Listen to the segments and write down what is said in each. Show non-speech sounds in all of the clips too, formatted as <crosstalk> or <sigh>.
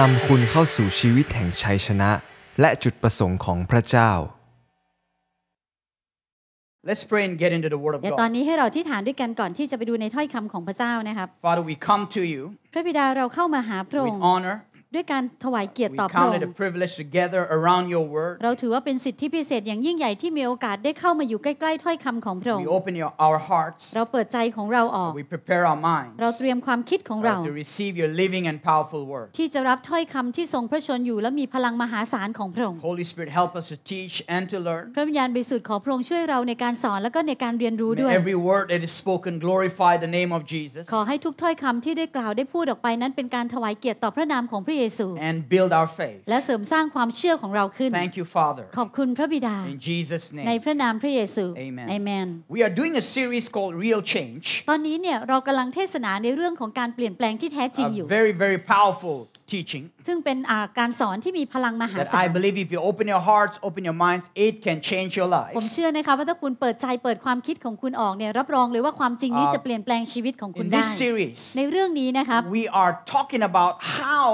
นำคุณเข้าสู่ชีวิตแห่งชัยชนะ และจุดประสงค์ของพระเจ้า Let's pray and get into the Word of God. เดี๋ยวตอนนี้ให้เราที่ฐานด้วยกันก่อนที่จะไปดูในถ้อยคำของพระเจ้านะครับ Father we come to you พระบิดาเราเข้ามาหาพระองค์ With honor ด้วยการถวายเกียรติต่อพระองค์เราถือว่าเป็นสิทธิพิเศษอย่างยิ่งใหญ่ที่มีโอกาสได้เข้ามาอยู่ใกล้ๆถ้อยคำของพระองค์ เราเปิดใจของเราออก เราเตรียมความคิดของเราที่จะรับถ้อยคำที่ทรงพระชนอยู่ และมีพลังมหาศาลของพระองค์ พระวิญญาณบริสุทธิ์ขอพระองค์ช่วยเราในการสอนและก็ในการเรียนรู้ด้วย ขอให้ทุกถ้อยคำที่ได้กล่าวได้พูดออกไปนั้นเป็นการถวายเกียรติต่อพระนามของพระเยเยซู and build our faith และเสริมสร้างความเชื่อของเราขึ้น thank you Father ขอบคุณพระบิดา in Jesus name ในพระนามพระเยซู amen amen we are doing a series called real change ตอนนี้เนี่ยเรากำลังเทศนาในเรื่องของการเปลี่ยนแปลงที่แท้จริงอยู่ very very powerful teaching ซึ่งเป็นการสอนที่มีพลังมหาศาล that I believe if you open your hearts open your minds it can change your l i f e ผมเชื่อนะคะว่าถ้าคุณเปิดใจเปิดความคิดของคุณออกเนี่ยรับรองเลยว่าความจริงนี้จะเปลี่ยนแปลงชีวิตของคุณได้ in this series ในเรื่องนี้นะครับ we are talking about how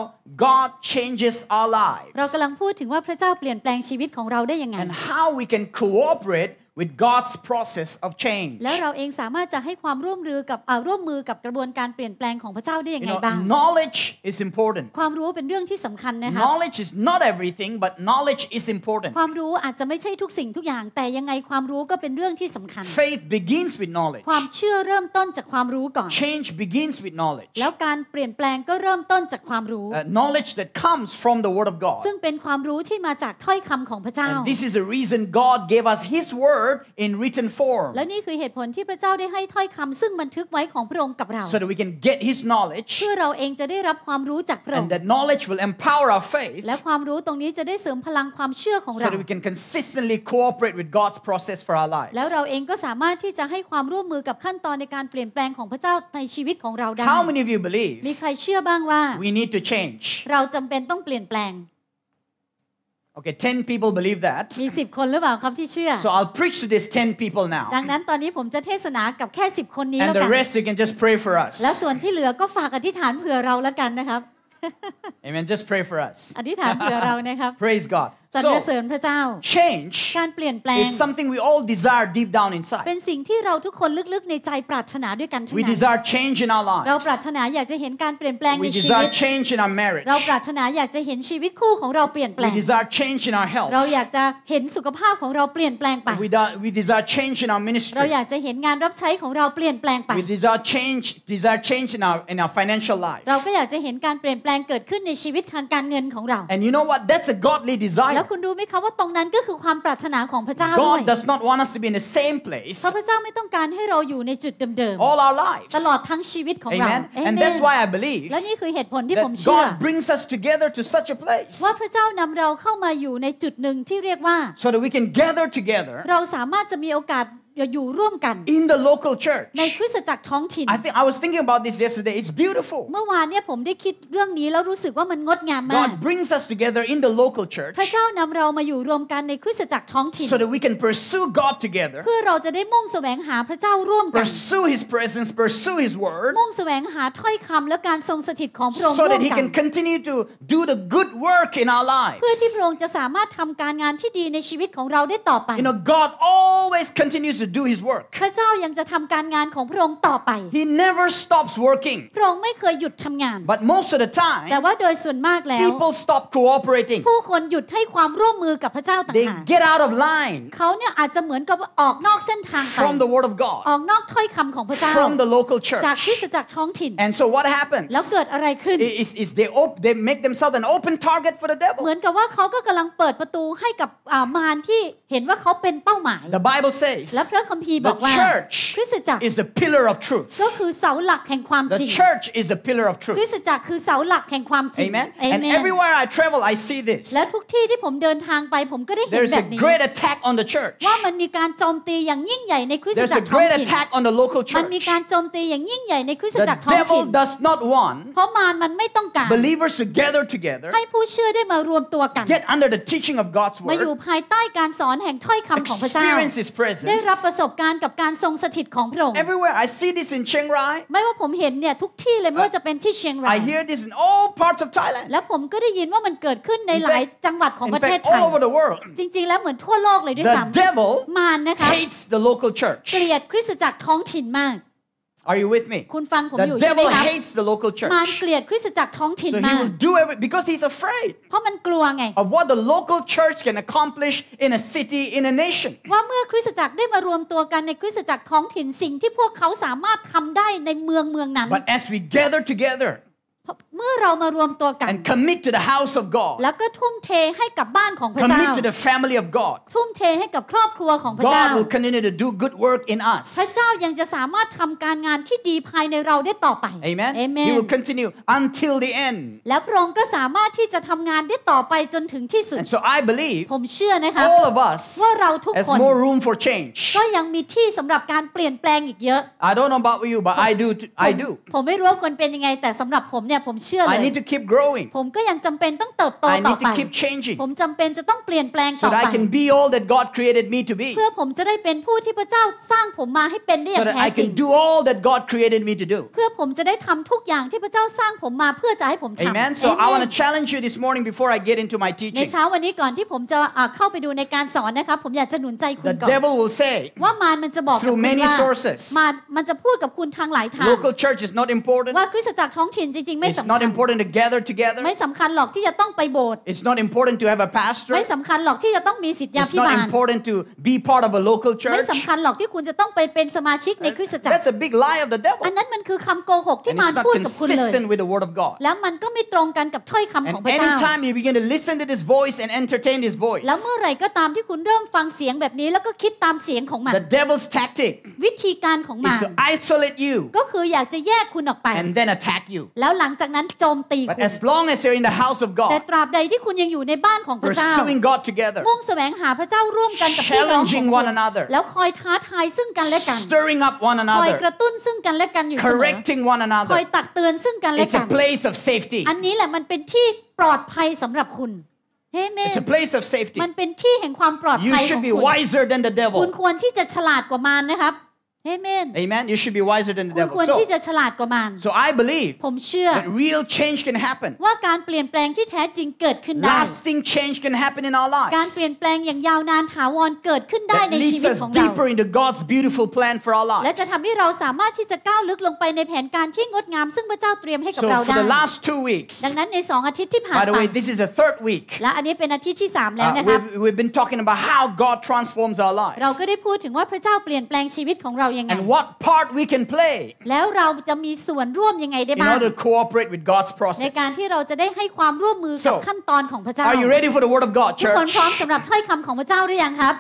God changes our lives เรากำลังพูดถึงว่าพระเจ้าเปลี่ยนแปลงชีวิตของเราได้ยังไง and how we can cooperate with God's process of change แล้วเราเองสามารถจะให้ความร่วมมือกับร่วมมือกับกระบวนการเปลี่ยนแปลงของพระเจ้าได้ยังไงบ้าง knowledge is important ความรู้เป็นเรื่องที่สำคัญนะคะ knowledge is not everything but knowledge is important ความรู้อาจจะไม่ใช่ทุกสิ่งทุกอย่าง faith begins with knowledge ความเชื่อเริ่มต้นจากความรู้ก่อน change begins with knowledge แล้วการเปลี่ยนแปลงก็เริ่มต้นจากความรู้ knowledge that comes from the word of God ซึ่งเป็นความรู้ที่มาจากถ้อยคำของพระเจ้า this is a reason God gave us His word word in written form และนี่คือเหตุผลที่พระเจ้าได้ให้ถ้อยคำซึ่งบันทึกไว้ของพระองค์กับเรา so that we can get his knowledge เพื่อเราเองจะได้รับความรู้จากพระองค์ and that knowledge will empower our faith และความรู้ตรงนี้จะได้เสริมพลังความเชื่อของเรา so that we can consistently cooperate with God's process for our lives แล้วเราเองก็สามารถที่จะให้ความร่วมมือกับขั้นตอนในการเปลี่ยนแปลงของพระเจ้าในชีวิตของเราได้ How many of you believe มีใครเชื่อบ้างว่า we need to change เราจำเป็นต้องเปลี่ยนแปลง Okay, 10 people believe that. มี10คนหรือเปล่าครับที่เชื่อ So I'll preach to these 10 people now. ดังนั้นตอนนี้ผมจะเทศนากับแค่ 10 คนนี้แล้วกัน And the rest you can just pray for us. แล้วส่วนที่เหลือก็ฝากอธิษฐานเผื่อเราแล้วกันนะครับ Amen. Just pray for us. อธิษฐานเผื่อเรานะครับ Praise God. สรรเสริญพระเจ้า change การเปลี่ยนแปลง is something we all desire deep down inside เป็นสิ่งที่เราทุกคนลึกๆในใจปรารถนาด้วยกันทั้งนั้น we desire change in our lives เราปรารถนาอยากจะเห็นการเปลี่ยนแปลงในชีวิต we desire change in our marriage เราปรารถนาอยากจะเห็นชีวิตคู่ของเราเปลี่ยนแปลง we desire change in our health เราอยากจะเห็นสุขภาพของเราเปลี่ยนแปลงไป we we desire change in our ministry เราอยากจะเห็นงานรับใช้ของเราเปลี่ยนแปลงไป we desire change desire change in our in our financial life เราก็อยากจะเห็นการเปลี่ยนแปลงเกิดขึ้นในชีวิตทางการเงินของเรา and you know what that's a godly desire แล้วคุณรู้ไหมคะว่าตรงนั้นก็คือความปรารถนาของพระเจ้าด้วย God does not want us to be in the same place พระเจ้าไม่ต้องการให้เราอยู่ในจุดเดิมๆ All our lives ตลอดทั้งชีวิตของเรา Amen and that's why I believe และนี่คือเหตุผลที่ผมเชื่อ God brings us together to such a place ว่าพระเจ้านำเราเข้ามาอยู่ในจุดหนึ่งที่เรียกว่า so that we can gather together เราสามารถจะมีโอกาสอยู่ร่วมกัน in the local church ในคริสตจักรท้องถิ่น I think I was thinking about this yesterday it's beautiful เมื่อวานเนี่ยผมได้คิดเรื่องนี้แล้วรู้สึกว่ามันงดงามมาก God brings us together in the local church พระเจ้านำเรามาอยู่รวมกันในคริสตจักรท้องถิ่น so that we can pursue God together เพื่อเราจะได้มุ่งแสวงหาพระเจ้าร่วมกัน pursue His presence pursue His word มุ่งแสวงหาถ้อยคำและการทรงสถิตของพระองค์ร่วมกัน so that He can continue to do the good work in our lives เพื่อที่พระองค์จะสามารถทำการงานที่ดีในชีวิตของเราได้ต่อไป you know God always continues to do his work พระเจ้ายังจะทำการงานของพระองค์ต่อไป He never stops working พระองค์ไม่เคยหยุดทำงาน But most of the time แต่ว่าโดยส่วนมากแล้ว People stop cooperating ผู้คนหยุดให้ความร่วมมือกับพระเจ้าต่างหาก They get out of line เขาเนี่ยอาจจะเหมือนกับออกนอกเส้นทางไป From the word of God ออกนอกถ้อยคำของพระเจ้า From the local church จากที่จากท้องถิ่น And so what happens แล้วเกิดอะไรขึ้น Is is they op they make themselves an open target for the devil เหมือนกับว่าเขาก็กำลังเปิดประตูให้กับมารที่เห็นว่าเขาเป็นเป้าหมาย The Bible says และพระคัมภีร์บอกว่าคริสตจักร is the pillar of truth ก็คือเสาหลักแห่งความจริง the church is the pillar of truth คริสตจักรคือเสาหลักแห่งความจริง amen and everywhere I travel I see this และทุกที่ที่ผมเดินทางไปผมก็ได้เห็นแบบนี้ there's a great attack on the church ว่ามันมีการโจมตีอย่างยิ่งใหญ่ในคริสตจักรท้องถิ่น there's a great attack on the local church มันมีการโจมตีอย่างยิ่งใหญ่ในคริสตจักรท้องถิ่น the devil does not want เพราะมารมันไม่ต้องการ believers to gather together ให้ผู้เชื่อได้มารวมตัวกัน get under the teaching of God's word มาอยู่ภายใต้การสอนแห่งถ้อยคำของพระเจ้าได้รับประสบการณ์กับการทรงสถิตของพระองค์ Everywhere I see this in Chiang Rai ไม่ว่าผมเห็นเนี่ยทุกที่เลยไม่ว่าจะเป็นที่เชียงราย I hear this in all parts of Thailand และผมก็ได้ยินว่ามันเกิดขึ้นในหลายจังหวัดของประเทศไทย all over the world จริงๆ แล้วเหมือนทั่วโลกเลยด้วยซ้ำ The devil มารนะคะ hates the local church เกลียดคริสตจักรท้องถิ่นมาก Are you with me? คุณฟังผมอยู่ใช่ไหมครับ The devil hates the local church. มารเกลียดคริสตจักรท้องถิ่น so มาก he will do every because he's afraid. เพราะมันกลัวไง of what the local church can accomplish in a city in a nation. ว่าเมื่อคริสตจักรได้มารวมตัวกันในคริสตจักรท้องถิ่นสิ่งที่พวกเขาสามารถทำได้ในเมืองเมืองนั้น But as we gather together เมื่อเรามารวมตัวกัน and commit to the house of God แล้วก็ทุ่มเทให้กับบ้านของพระเจ้า commit to the family of God ทุ่มเทให้กับครอบครัวของพระเจ้า God will continue to do good work in us พระเจ้ายังจะสามารถทำการงานที่ดีภายในเราได้ต่อไป Amen Amen He will continue until the end แล้วพระองค์ก็สามารถที่จะทำงานได้ต่อไปจนถึงที่สุด so I believe ผมเชื่อนะคะ all of us ว่าเราทุกคน more room for change ก็ยังมีที่สำหรับการเปลี่ยนแปลงอีกเยอะ I don't know about you but I do I do ผมไม่รู้ว่าคนเป็นยังไงแต่สำหรับผมเนี่ยผมเชื่อเลย I need to keep growing ผมก็ยังจำเป็นต้องเติบโตต่อไป I need to keep changing ผมจำเป็นจะต้องเปลี่ยนแปลงต่อไป so I can be all that God created me to be เพื่อผมจะได้เป็นผู้ที่พระเจ้าสร้างผมมาให้เป็นได้อย่างแท้จริง so I can do all that God created me to do เพื่อผมจะได้ทำทุกอย่างที่พระเจ้าสร้างผมมาเพื่อจะให้ผมทำ Amen so I want to challenge you this morning before I get into my teaching ในเช้าวันนี้ก่อนที่ผมจะเข้าไปดูในการสอนนะครับผมอยากจะหนุนใจคุณก่อน The devil will say ว่ามานมันจะบอกคุณว่ามันมันจะพูดกับคุณทางหลายทาง Local church is not important ว่าคริสตจักรท้องถิ่นจริงๆไม่ It's not important to gather together ไม่สำคัญหรอกที่จะต้องไปโบสถ์ it's not important to have a pastor ไม่สำคัญหรอกที่จะต้องมีศิษยาภิบาล it's not important to be part of a local church ไม่สำคัญหรอกที่คุณจะต้องไปเป็นสมาชิกในคริสตจักร that's a big lie of the devil อันนั้นมันคือคำโกหกที่มารพูดกับคุณเลย consistent with the word of God แล้วมันก็ไม่ตรงกันกับถ้อยคำของพระเจ้า anytime d a n you begin to listen to this voice and entertain this voice แล้วเมื่อไรก็ตามที่คุณเริ่มฟังเสียงแบบนี้แล้วก็คิดตามเสียงของมัน the devil's tactic วิธีการของมัน is to isolate you ก็คืออยากจะแยกคุณออกไป and then attack you แล้วหลังงจากนั้นโจมตีคุณ as long as you're in the house of God แต่ตราบใดที่คุณยังอยู่ในบ้านของพระเจ้า pursuing God together มุ่งแสวงหาพระเจ้าร่วมกันกับพี่น้องของคุณแล้วคอยท้าทายซึ่งกันและกัน stirring up one another คอยกระตุ้นซึ่งกันและกันอยู่เสมอ correcting one another คอยตักเตือนซึ่งกันและกัน it's a place of safety อันนี้แหละมันเป็นที่ปลอดภัยสำหรับคุณม It's a place of safety มันเป็นที่แห่งความปลอดภัยของคุณคุณควรที่จะฉลาดกว่ามารนะครับ Amen. Amen. You should be wiser than the คุณ devil. ควร So, ที่จะฉลาดกว่ามัน so I believe ผมเชื่อ that real change can happen. ว่าการเปลี่ยนแปลงที่แท้จริงเกิดขึ้นได้ Lasting change can happen in our การเป lives. ลี่ยนแปลงอย่างยาวนานถาวรเกิดขึ้นได้ That ในชี leads วิต us ของเรา deeper into God's beautiful plan for our และ lives. จะทำให้เราสามารถที่จะก้าวลึกลงไปในแผนการที่งดงาม ซึ่งพระเจ้าเตรียมให้กับ So เรา for ได้ the last two weeks, ดังนั้นในสองอาทิตย์ที่ผ่าน by the ไป way, this is the third week. และอันนี้เป็นอาทิตย์ที่ 3แล้วนะ uh, ครับ we've, we've been talking about how God transforms our lives. เราก็ได้พูดถึงว่าพระเจ้าเปลี่ยนแปลงชีวิตของเรายังไง and what part we can play แล้วเราจะมีส่วนร่วมยังไงได้บ้าง in order to cooperate with God's process ในการที่เราจะได้ให้ความร่วมมือกับขั้นตอนของพระเจ้า are you ready for the word of God church ทุกคนพร้อมสำหรับถ้อยคำของพระเจ้าหรือยังครับ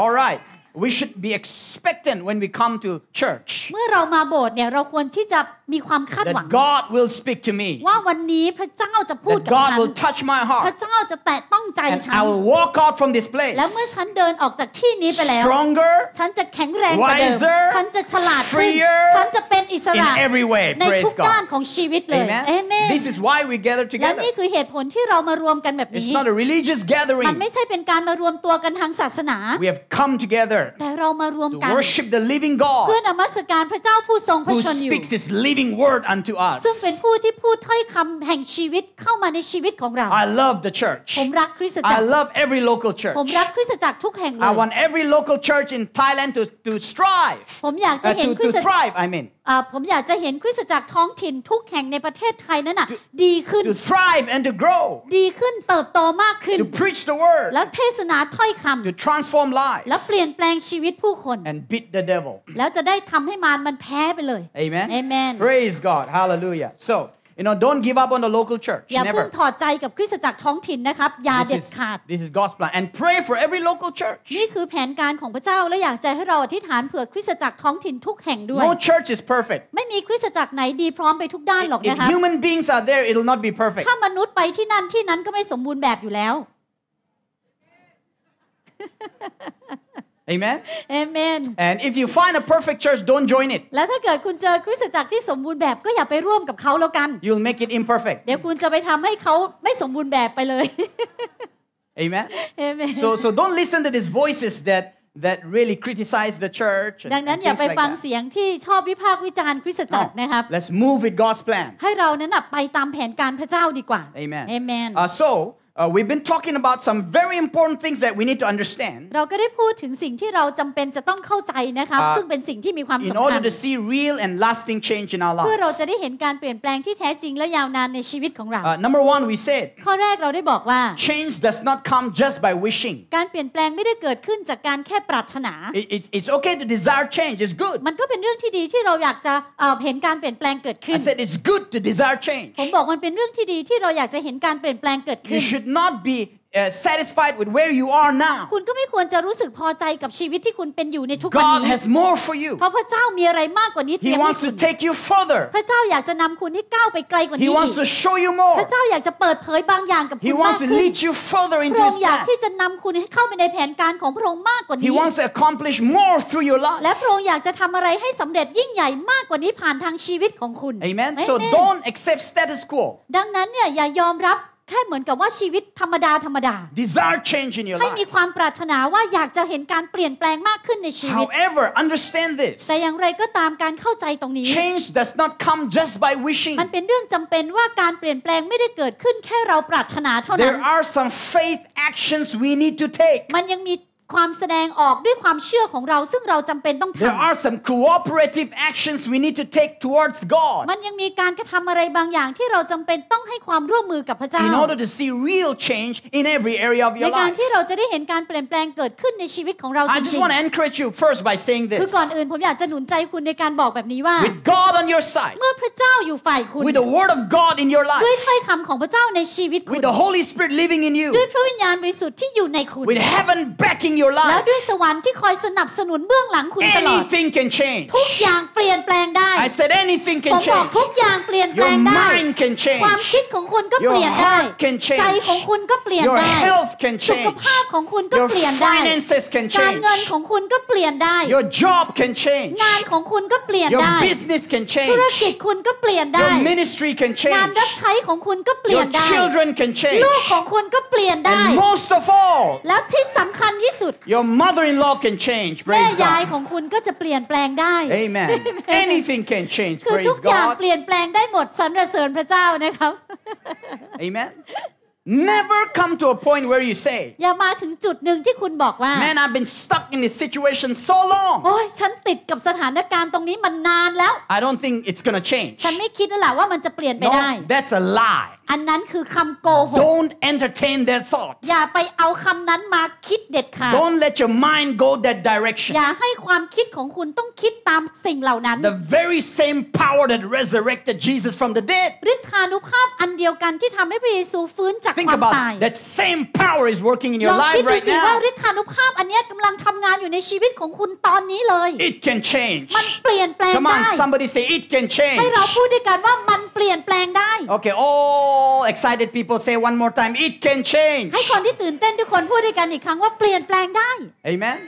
all right we should be expectant when we come to church เมื่อเรามาโบสถ์เนี่ยเราควรที่จะมีความคาดหวัง God will speak to me ว่าวันนี้พระเจ้าจะพูดกับฉัน God will touch my heart พระเจ้าจะแตะต้องใจฉัน I will walk out from this place แล้วเมื่อฉันเดินออกจากที่นี้ไปแล้ว stronger ฉันจะแข็งแรงกว่าเดิมฉันจะฉลาดขึ้นฉันจะเป็นอิสระในทุกด้านของชีวิตเลย Amen This is why we gather together และนี่คือเหตุผลที่เรามารวมกันแบบนี้ It's not a religious gathering มันไม่ใช่เป็นการมารวมตัวกันทางศาสนา We have come together To worship the living God who speaks His living word unto us I love the church I love every local church I want every local church in Thailand to to strive ผมอยากจะเห็นคริสตจักร I mean ผมอยากจะเห็นคริสตจักรท้องถิ่นทุกแห่งในประเทศไทยนั้นน่ะดีขึ้น to thrive and to grow ดีขึ้นเติบโตมากขึ้น to preach the word และเทศนาถ้อยคำ to transform lives และเปลี่ยนแปลงชีวิตผู้คน and beat the devil แล้วจะได้ทำให้มารมันแพ้ไปเลย amen amen praise God hallelujah so You know, don't give up on the local church. อย่าเพิ่งถอดใจกับคริสตจักรท้องถิ่นนะครับอย่าเด็ดขาด This is God's plan and pray for every local church. นี่คือแผนการของพระเจ้าและอยากจะให้เราอธิษฐานเผื่อคริสตจักรท้องถิ่นทุกแห่งด้วย No church is perfect. ไม่มีคริสตจักรไหนดีพร้อมไปทุกด้านหรอกนะคะ If human beings are there, it'll not be perfect. ถ้ามนุษย์ไปที่นั่นที่นั้นก็ไม่สมบูรณ์แบบอยู่แล้ว Amen. Amen. And if you find a perfect church, don't join it. และถ้าเกิดคุณเจอคริสตจักรที่สมบูรณ์แบบก็อย่าไปร่วมกับเขาแล้วกัน You'll make it imperfect. เดี๋ยวคุณจะไปทำให้เขาไม่สมบูรณ์แบบไปเลย Amen. Amen. So so don't listen to these voices that that really criticize the church ดังนั้นอย่าไปฟังเสียงที่ชอบวิพากษ์วิจารณ์คริสตจักรนะครับ Let's move with God's plan ให้เรานั้นไปตามแผนการพระเจ้าดีกว่า Amen. Amen. Uh, so Uh, we've been talking about some very important things that we need to understand. เราก็ได้พูดถึงสิ่งที่เราจำเป็นจะต้องเข้าใจนะคะซึ่งเป็นสิ่งที่มีความสำคัญ In order to see real and lasting change in our lives. เพื่อเราจะได้เห็นการเปลี่ยนแปลงที่แท้จริงและยาวนานในชีวิตของเรา Number one we said. ข้อแรกเราได้บอกว่า Change does not come just by wishing. การเปลี่ยนแปลงไม่ได้เกิดขึ้นจากการแค่ปรารถนา It's it's okay to desire change. It's good. มันก็เป็นเรื่องที่ดีที่เราอยากจะเห็นการเปลี่ยนแปลงเกิดขึ้น I said it's good to desire change. ผมบอกมันเป็นเรื่องที่ดีที่เราอยากจะเห็นการเปลี่ยนแปลงเกิดขึ้น You should should not be uh, satisfied with where you are now. คุณก็ไม่ควรจะรู้สึกพอใจกับชีวิตที่คุณเป็นอยู่ในทุกวันนี้ God has more for you. เพราะพระเจ้ามีอะไรมากกว่านี้เตรียม้ใหคุณ He wants to take you further. พระเจ้าอยากจะนำคุณให้ก้าวไปไกลกว่านี้ He wants to show you more. พระเจ้าอยากจะเปิดเผยบางอย่างกับคุณมากขึ้น He wants to lead you further into His plan. พระองค์อยากที่จะนำคุณให้เข้าไปในแผนการของพระองค์มากกว่านี้ He wants to accomplish more through your life. และพระองค์อยากจะทำอะไรให้สำเร็จยิ่งใหญ่มากกว่านี้ผ่านทางชีวิตของคุณ Amen. So don't accept status quo. ดังนั้นเนี่ยอย่ายอมรับแค่เหมือนกับว่าชีวิตธรรมดาธรรมดา Desire change in your life ให้มีความปรารถนาว่าอยากจะเห็นการเปลี่ยนแปลงมากขึ้นในชีวิต However understand this แต่อย่างไรก็ตามการเข้าใจตรงนี้ Change does not come just by wishing มันเป็นเรื่องจำเป็นว่าการเปลี่ยนแปลงไม่ได้เกิดขึ้นแค่เราปรารถนาเท่านั้น There are some faith actions we need to take มันยังมีความแสดงออกด้วยความเชื่อของเราซึ่งเราจำเป็นต้องทำ There are some cooperative actions we need to take towards God มันยังมีการกระทำอะไรบางอย่างที่เราจำเป็นต้องให้ความร่วมมือกับพระเจ้า In order to see real change in every area of your life ในการที่เราจะได้เห็นการเปลี่ยนแปลงเกิดขึ้นในชีวิตของเราจริงๆ I just want to encourage you first by saying this คือก่อนอื่นผมอยากจะหนุนใจคุณในการบอกแบบนี้ว่า With God on your side เมื่อพระเจ้าอยู่ฝ่ายคุณ With the word of God in your life ด้วยถ้อยคำของพระเจ้าในชีวิตคุณ With the Holy Spirit living in you ด้วยพระวิญญาณบริสุทธิ์ที่อยู่ในคุณ With heaven backing in your life แล้วด้วยสวรรค์ที่คอยสนับสนุนเบื้องหลังคุณตลอด anything can change ทุกอย่างเปลี่ยนแปลงได้ I said anything can change ผมบอกทุกอย่างเปลี่ยนแปลงได้ your mind can change ความคิดของคุณก็เปลี่ยนได้ your heart change can ใจของคุณก็เปลี่ยนได้ your health can change สุขภาพของคุณก็เปลี่ยนได้ your finances can change การเงินของคุณก็เปลี่ยนได้ your job can change งานของคุณก็เปลี่ยนได้ your business can change ธุรกิจคุณก็เปลี่ยนได้ your ministry can change งานรับใช้ของคุณก็เปลี่ยนได้ your children can change ลูกของคุณก็เปลี่ยนได้ and most of all แล้วที่สำคัญที่สุดุด Your mother-in-law can change แม่ Praise ยายของคุณก็จะเปลี่ยนแปลงได้ Amen Anything can change Praise กอย่างเปลี่ยนแปลงได้หมดสรรเสริญพระเจ้านะครับ Amen Never come to a point where you say อย่ามาถึงจุดหนึ่งที่คุณบอกว่า Man I've been stuck in this situation so long โอ้ยฉันติดกับสถานการณ์ตรงนี้มันนานแล้ว I don't think it's gonna change ฉันไม่คิดแล้วล่ะว่ามันจะเปลี่ยนไปได้ That's a lie อันนั้นคือคำโกหก Don't entertain that thought อย่าไปเอาคำนั้นมาคิดเด็ดขาด Don't let your mind go that direction อย่าให้ความคิดของคุณต้องคิดตามสิ่งเหล่านั้น The very same power that resurrected Jesus from the dead ฤทธานุภาพอันเดียวกันที่ทำให้พระเยซูฟื้นจาก think about that same power is working in your life right now ว่าฤทธานุภาพอันนี้กำลังทำงานอยู่ในชีวิตของคุณตอนนี้เลย it can change มันเปลี่ยนแปลงได้ come on somebody say it can change ให้เราพูดด้วยกันว่ามันเปลี่ยนแปลงได้ okay all excited people say one more time it can change ให้คนที่ตื่นเต้นทุกคนพูดด้วยกันอีกครั้งว่าเปลี่ยนแปลงได้ amen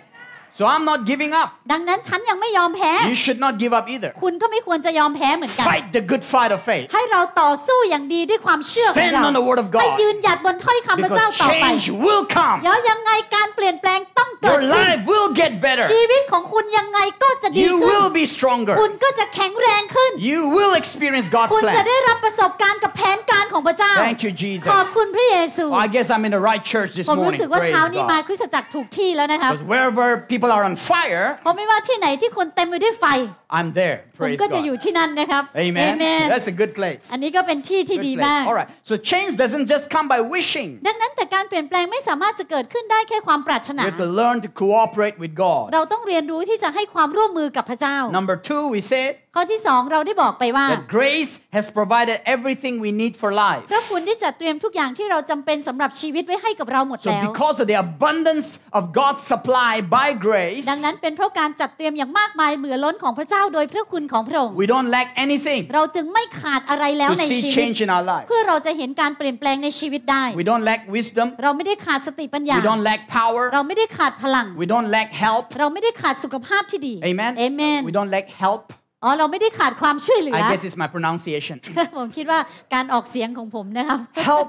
so I'm not giving up ดังนั้นฉันยังไม่ยอมแพ้ you should not give up either คุณก็ไม่ควรจะยอมแพ้เหมือนกัน fight the good fight of faith ให้เราต่อสู้อย่างดีด้วยความเชื่อของเรา stand on the word of God ให้ยืนหยัดบนถ้อยคำพระเจ้าต่อไป change will come แล้วยังไงการเปลี่ยนแปลงต้องเกิด your life will get better ชีวิตของคุณยังไงก็จะดีขึ้น you will be stronger คุณก็จะแข็งแรงขึ้น you will experience God's plan คุณจะได้รับประสบการณ์กับแผนการของพระเจ้า thank you Jesus ขอบคุณพระเยซู I guess I'm in the right church this morning ผมรู้สึกว่าเช้านี้มาคริสตจักรถูกที่แล้วนะครับ wherever people people are on fire เพราะไม่ว่าที่ไหนที่คนเต็มไปด้วยไฟ I'm there. Praise God. ผมก็จะอยู่ที่นั่นนะครับ Amen. Amen. That's a good place. อันนี้ก็เป็นที่ที่ดีมาก All right. So change doesn't just come by wishing. ดังนั้นแต่การเปลี่ยนแปลงไม่สามารถจะเกิดขึ้นได้แค่ความปรารถนา We have to learn to cooperate with God. เราต้องเรียนรู้ที่จะให้ความร่วมมือกับพระเจ้า Number two, we said. ข้อที่สองเราได้บอกไปว่า That grace has provided everything we need for life. พระคุณได้จัดเตรียมทุกอย่างที่เราจำเป็นสำหรับชีวิตไว้ให้กับเราหมดแล้ว So because of the abundance of God's supply by grace. ดังนั้นเป็นเพราะการจัดเตรียมอย่างมากมายเหมือล้นของพระเจ้า้าโดยพระคุณของพระองค์ We don't lack anything เราจึงไม่ขาดอะไรแล้วในชีวิต change in our lives เพื่อเราจะเห็นการเปลี่ยนแปลงในชีวิตได้ We don't lack wisdom เราไม่ได้ขาดสติปัญญา We don't lack power เราไม่ได้ขาดพลัง We don't lack help เราไม่ได้ขาดสุขภาพที่ดี Amen Amen We don't lack help อ๋อเราไม่ได้ขาดความช่วยเหลือ I guess it's my pronunciation ผมคิดว่าการออกเสียงของผมนะครับ help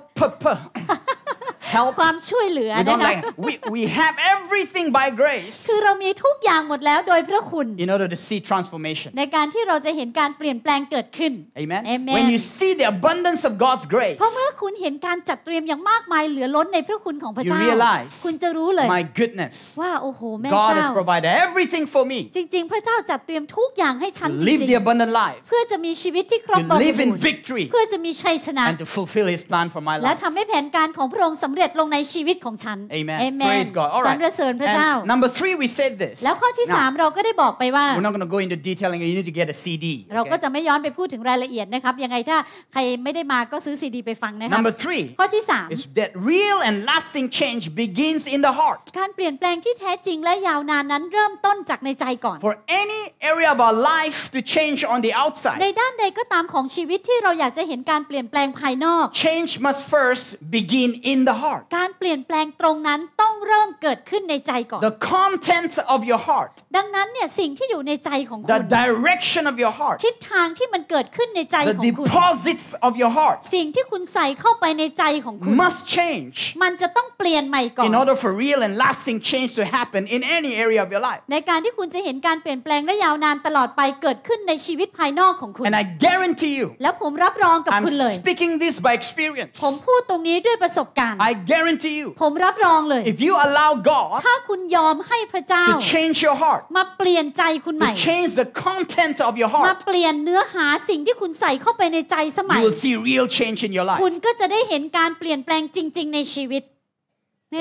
help ความช่วยเหลือนะคะ we we have everything by grace คือเรามีทุกอย่างหมดแล้วโดยพระคุณ in order to see transformation ในการที่เราจะเห็นการเปลี่ยนแปลงเกิดขึ้น amen amen when you see the abundance of God's grace เพราะเมื่อคุณเห็นการจัดเตรียมอย่างมากมายเหลือล้นในพระคุณของพระเจ้า you realize คุณจะรู้เลย my goodness ว่าโอ้โหแม่เจ้า God has provided everything for me จริงๆ พระเจ้าจัดเตรียมทุกอย่างให้ฉันจริงๆ live the abundant life เพื่อจะมีชีวิตที่ครบบริบูรณ์ live in victory. To เพื่อจะมีชัยชนะ and to fulfill His plan for my life และทำให้แผนการของพระองสำเร็จลงในชีวิตของฉัน Amen Amen Praise God All right สรรเสริญพระเจ้า Number three we said this แล้วข้อที่3เราก็ได้บอกไปว่า We're not going to go into detailing you need to get a CD เราก็จะไม่ย้อนไปพูดถึงรายละเอียดนะครับยังไงถ้าใครไม่ได้มาก็ซื้อซีดีไปฟังนะครับ Number three ข้อที่3 is that real and lasting change begins in the heart การเปลี่ยนแปลงที่แท้จริงและยาวนานนั้นเริ่มต้นจากในใจก่อน For any area of our life to change on the outside ในด้านใดก็ตามของชีวิตที่เราอยากจะเห็นการเปลี่ยนแปลงภายนอก Change must first begin in in the heart การเปลี่ยนแปลงตรงนั้นต้องเริ่มเกิดขึ้นในใจก่อน the content of your heart ดังนั้นเนี่ยสิ่งที่อยู่ในใจของคุณ the direction of your heart ทิศทางที่มันเกิดขึ้นในใจของคุณ the deposits of your heart สิ่งที่คุณใส่เข้าไปในใจของคุณ must change มันจะต้องเปลี่ยนใหม่ก่อน in order for real and lasting change to happen in any area of your life ในการที่คุณจะเห็นการเปลี่ยนแปลงและยาวนานตลอดไปเกิดขึ้นในชีวิตภายนอกของคุณ and I guarantee you แล้วผมรับรองกับคุณเลย speaking this by experience ผมพูดตรงนี้ด้วยประสบการณ์การ I guarantee you ผมรับรองเลย if you allow God ถ้าคุณยอมให้พระเจ้า to change your heart มาเปลี่ยนใจคุณใหม่ change the content of your heart มาเปลี่ยนเนื้อหาสิ่งที่คุณใส่เข้าไปในใจสมัย you will see real change in your life คุณก็จะได้เห็นการเปลี่ยนแปลงจริง ๆ ในชีวิต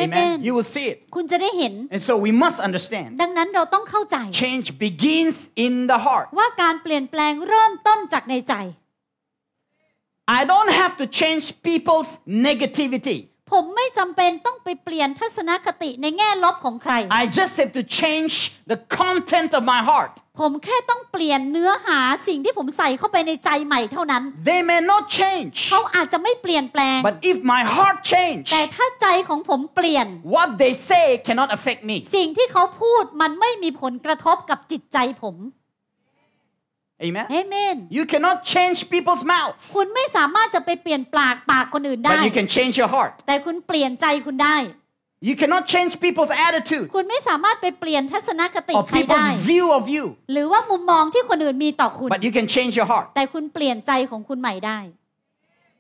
Amen. You will see it. คุณจะได้เห็น And so we must understand. ดังนั้นเราต้องเข้าใจ Change begins in the heart. ว่าการเปลี่ยนแปลงเริ่มต้นจากในใจ I don't have to change people's negativity. ผมไม่จำเป็นต้องไปเปลี่ยนทัศนคติในแง่ลบของใคร I just have to change the content of my heart ผมแค่ต้องเปลี่ยนเนื้อหาสิ่งที่ผมใส่เข้าไปในใจใหม่เท่านั้น They may not change เขาอาจจะไม่เปลี่ยนแปลง But if my heart change แต่ถ้าใจของผมเปลี่ยน What they say cannot affect me สิ่งที่เขาพูดมันไม่มีผลกระทบกับจิตใจผม Amen. Amen. You cannot change people's mouth. คุณไม่สามารถจะไปเปลี่ยนปากปากคนอื่นได้ But you can change your heart. แต่คุณเปลี่ยนใจคุณได้ You cannot change people's attitude. คุณไม่สามารถไปเปลี่ยนทัศนคติใครได้ Or people's view of you. หรือว่ามุมมองที่คนอื่นมีต่อคุณ But you can change your heart. แต่คุณเปลี่ยนใจของคุณใหม่ได้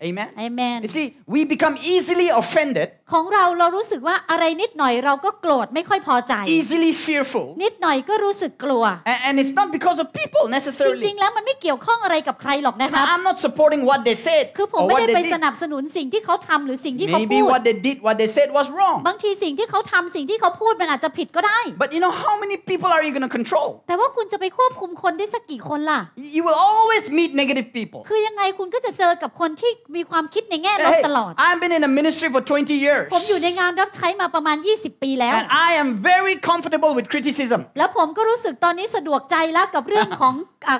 Amen. Amen. You see, we become easily offended. ของเราเรารู้สึกว่าอะไรนิดหน่อยเราก็โกรธไม่ค่อยพอใจ easily fearful นิดหน่อยก็รู้สึกกลัว and, and it's not because of people necessarily จริงๆแล้วมันไม่เกี่ยวข้องอะไรกับใครหรอกนะครับ I'm not supporting what they said คือผมไม่ได้ไปสนับสนุนสิ่งที่เขาทำหรือสิ่งที่เขาพูด maybe what they did what they said was wrong บางทีสิ่งที่เขาทำสิ่งที่เขาพูดมันอาจจะผิดก็ได้ but you know how many people are you going to control แต่ว่าคุณจะไปควบคุมคนได้สักกี่คนล่ะ you will always meet negative people คือยังไงคุณก็จะเจอกับคนที่มีความคิดในแง่ลบตลอด I've been in a ministry for 20 years years ผมอยู่ในงานรับใช้มาประมาณ20ปีแล้ว and I am very comfortable with criticism แล้วผมก็รู้สึกตอนนี้สะดวกใจแล้วกับเรื่องของ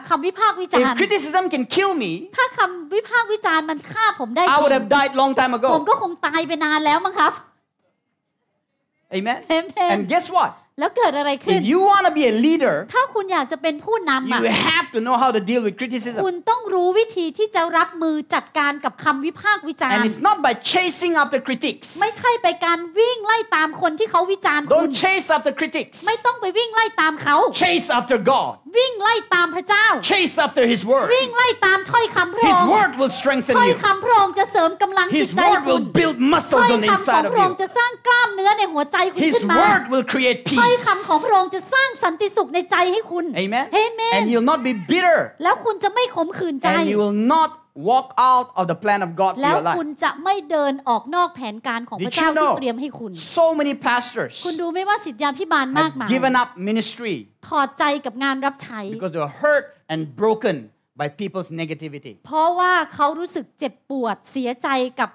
คำวิพากษ์วิจารณ์ if criticism can kill me ถ้าคำวิพากษ์วิจารณ์มันฆ่าผมได้จริง I would have died long time ago ผมก็คงตายไปนานแล้วมั้งครับ Amen. Amen. And guess what? แล้วเกิดอะไรขึ้น If you want to be a leader ถ้าคุณอยากจะเป็นผู้นำ you have to know how to deal with criticism คุณต้องรู้วิธีที่จะรับมือจัดการกับคำวิพากษ์วิจารณ์ and it's not by chasing after critics ไม่ใช่ไปการวิ่งไล่ตามคนที่เขาวิจารณ์คุณ don't chase after critics ไม่ต้องไปวิ่งไล่ตามเขา chase after God วิ่งไล่ตามพระเจ้า chase after His word วิ่งไล่ตามถ้อยคำพระองค์ His word will strengthen you ถ้อยคำพระองค์จะเสริมกำลังจิตใจคุณ His word will build muscles on the inside of you ถ้อยคำของพระองค์จะสร้างกล้ามเนื้อในหัวใจคุณขึ้นมา His word will create peace ้อยคำของพระองค์จะสร้างสันติสุขในใจให้คุณ Amen Amen and you'll not be bitter แล้วคุณจะไม่ขมขื่นใจ and you will not walk out of the plan of God แล้วคุณจะไม่เดินออกนอกแผนการของพระเจ้าที่เตรียมให้คุณ so many pastors คุณดูไม่ว่าสิษยาพิบาลมากมาย given up ministry ถอดใจกับงานรับใช้ because they were hurt and broken by people's negativity เพราะว่าเขารู้สึกเจ็บปวดเสียใจกับ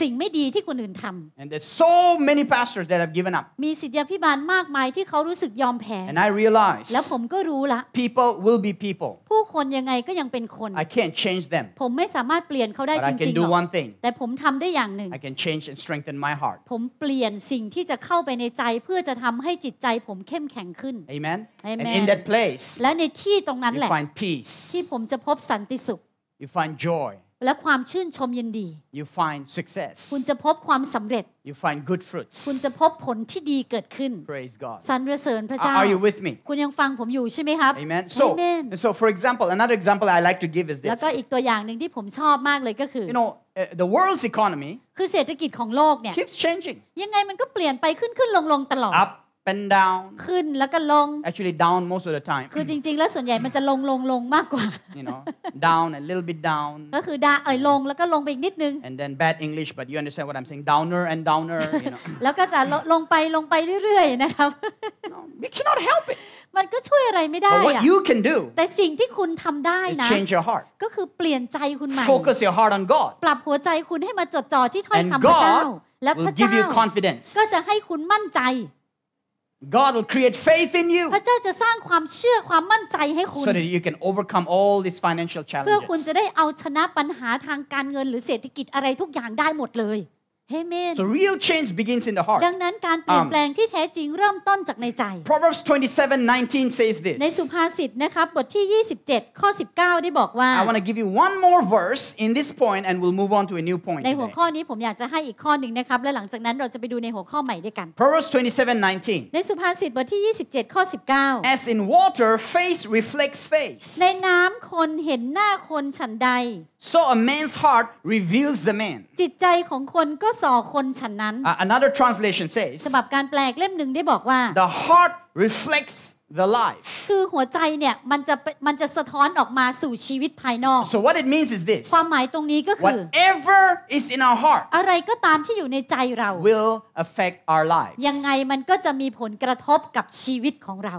สิ่งไม่ดีที่คนอื่นทำ And there's so many pastors that have given up มีศิทธิพิบาลมากมายที่เขารู้สึกยอมแพ้ And I realize แล้วผมก็รู้ละ People will be people ผู้คนยังไงก็ยังเป็นคน I can't change them ผมไม่สามารถเปลี่ยนเขาได้จริงๆ but thing I can one do แต่ผมทำได้อย่างหนึ่ง I can change and strengthen my heart ผมเปลี่ยนสิ่งที่จะเข้าไปในใจเพื่อจะทำให้จิตใจ ผมเข้มแข็งขึ้น Amen Amen And in that place และในที่ตรงนั้นแหละ You find peace ที่ผมจะพบสันติสุข You find joy และความชื่นชมยินดี you find success คุณจะพบความสำเร็จ you find good fruits คุณจะพบผลที่ดีเกิดขึ้น praise God สรรเสริญพระเจ้า are you with me คุณยังฟังผมอยู่ใช่ไหมครับ amen so amen. so for example another example I like to give is this แล้วก็อีกตัวอย่างหนึ่งที่ผมชอบมากเลยก็คือ you know the world's economy คือเศรษฐกิจของโลกเนี่ย keeps changing ยังไงมันก็เปลี่ยนไปขึ้นขึ้นลงลงตลอด up and down ขึ้นแล้วก็ลง actually down most of the time คือจริง ๆแล้วส่วนใหญ่มันจะลงลงลงมากกว่า you know down a little bit down ก็คือดาเอ่ยลงแล้วก็ลงไปอีกนิดนึง and then bad English but you understand what I'm saying downer and downer you know แล้วก็จะลงไปลงไปเรื่อยๆนะครับ we cannot help it มันก็ช่วยอะไรไม่ได้ but what you can do แต่สิ่งที่คุณทำได้นะ change your heart ก็คือเปลี่ยนใจคุณใหม่ focus your heart on God ปรับหัวใจคุณให้มาจดจ่อที่ถ้อยคำพระเจ้า และพระเจ้าก็จะให้คุณมั่นใจ God will create faith in you พระเจ้าจะสร้างความเชื่อความมั่นใจให้คุณ so that you can overcome all these financial challenges เพื่อคุณจะได้เอาชนะปัญหาทางการเงินหรือเศรษฐกิจอะไรทุกอย่างได้หมดเลย Amen. So real change begins in the heart. ดังนั้นการเปลี่ยนแปลงที่แท้จริงเริ่มต้นจากในใจ Proverbs 27:19 says this. ในสุภาษิตนะครับบทที่ 27ข้อ19ได้บอกว่า I want to give you one more verse in this point and we'll move on to a new point. ในหัวข้อนี้ผมอยากจะให้อีกข้อหนึ่งนะครับและหลังจากนั้นเราจะไปดูในหัวข้อใหม่ด้วยกัน Proverbs 27:19. ในสุภาษิตบทที่27ข้อ19 As in water face reflects face. ในน้ำคนเห็นหน้าคนฉันใด So a man's heart reveals the man. จิตใจของคนก็ส่อคนฉันนั้น another translation says ฉบับการแปลกเล่มหนึ่งได้บอกว่า the heart reflects the life คือหัวใจเนี่ยมันจะมันจะสะท้อนออกมาสู่ชีวิตภายนอก so what it means is this ความหมายตรงนี้ก็คือ whatever is in our heart อะไรก็ตามที่อยู่ในใจเรา will affect our l i f e ยังไงมันก็จะมีผลกระทบกับชีวิตของเรา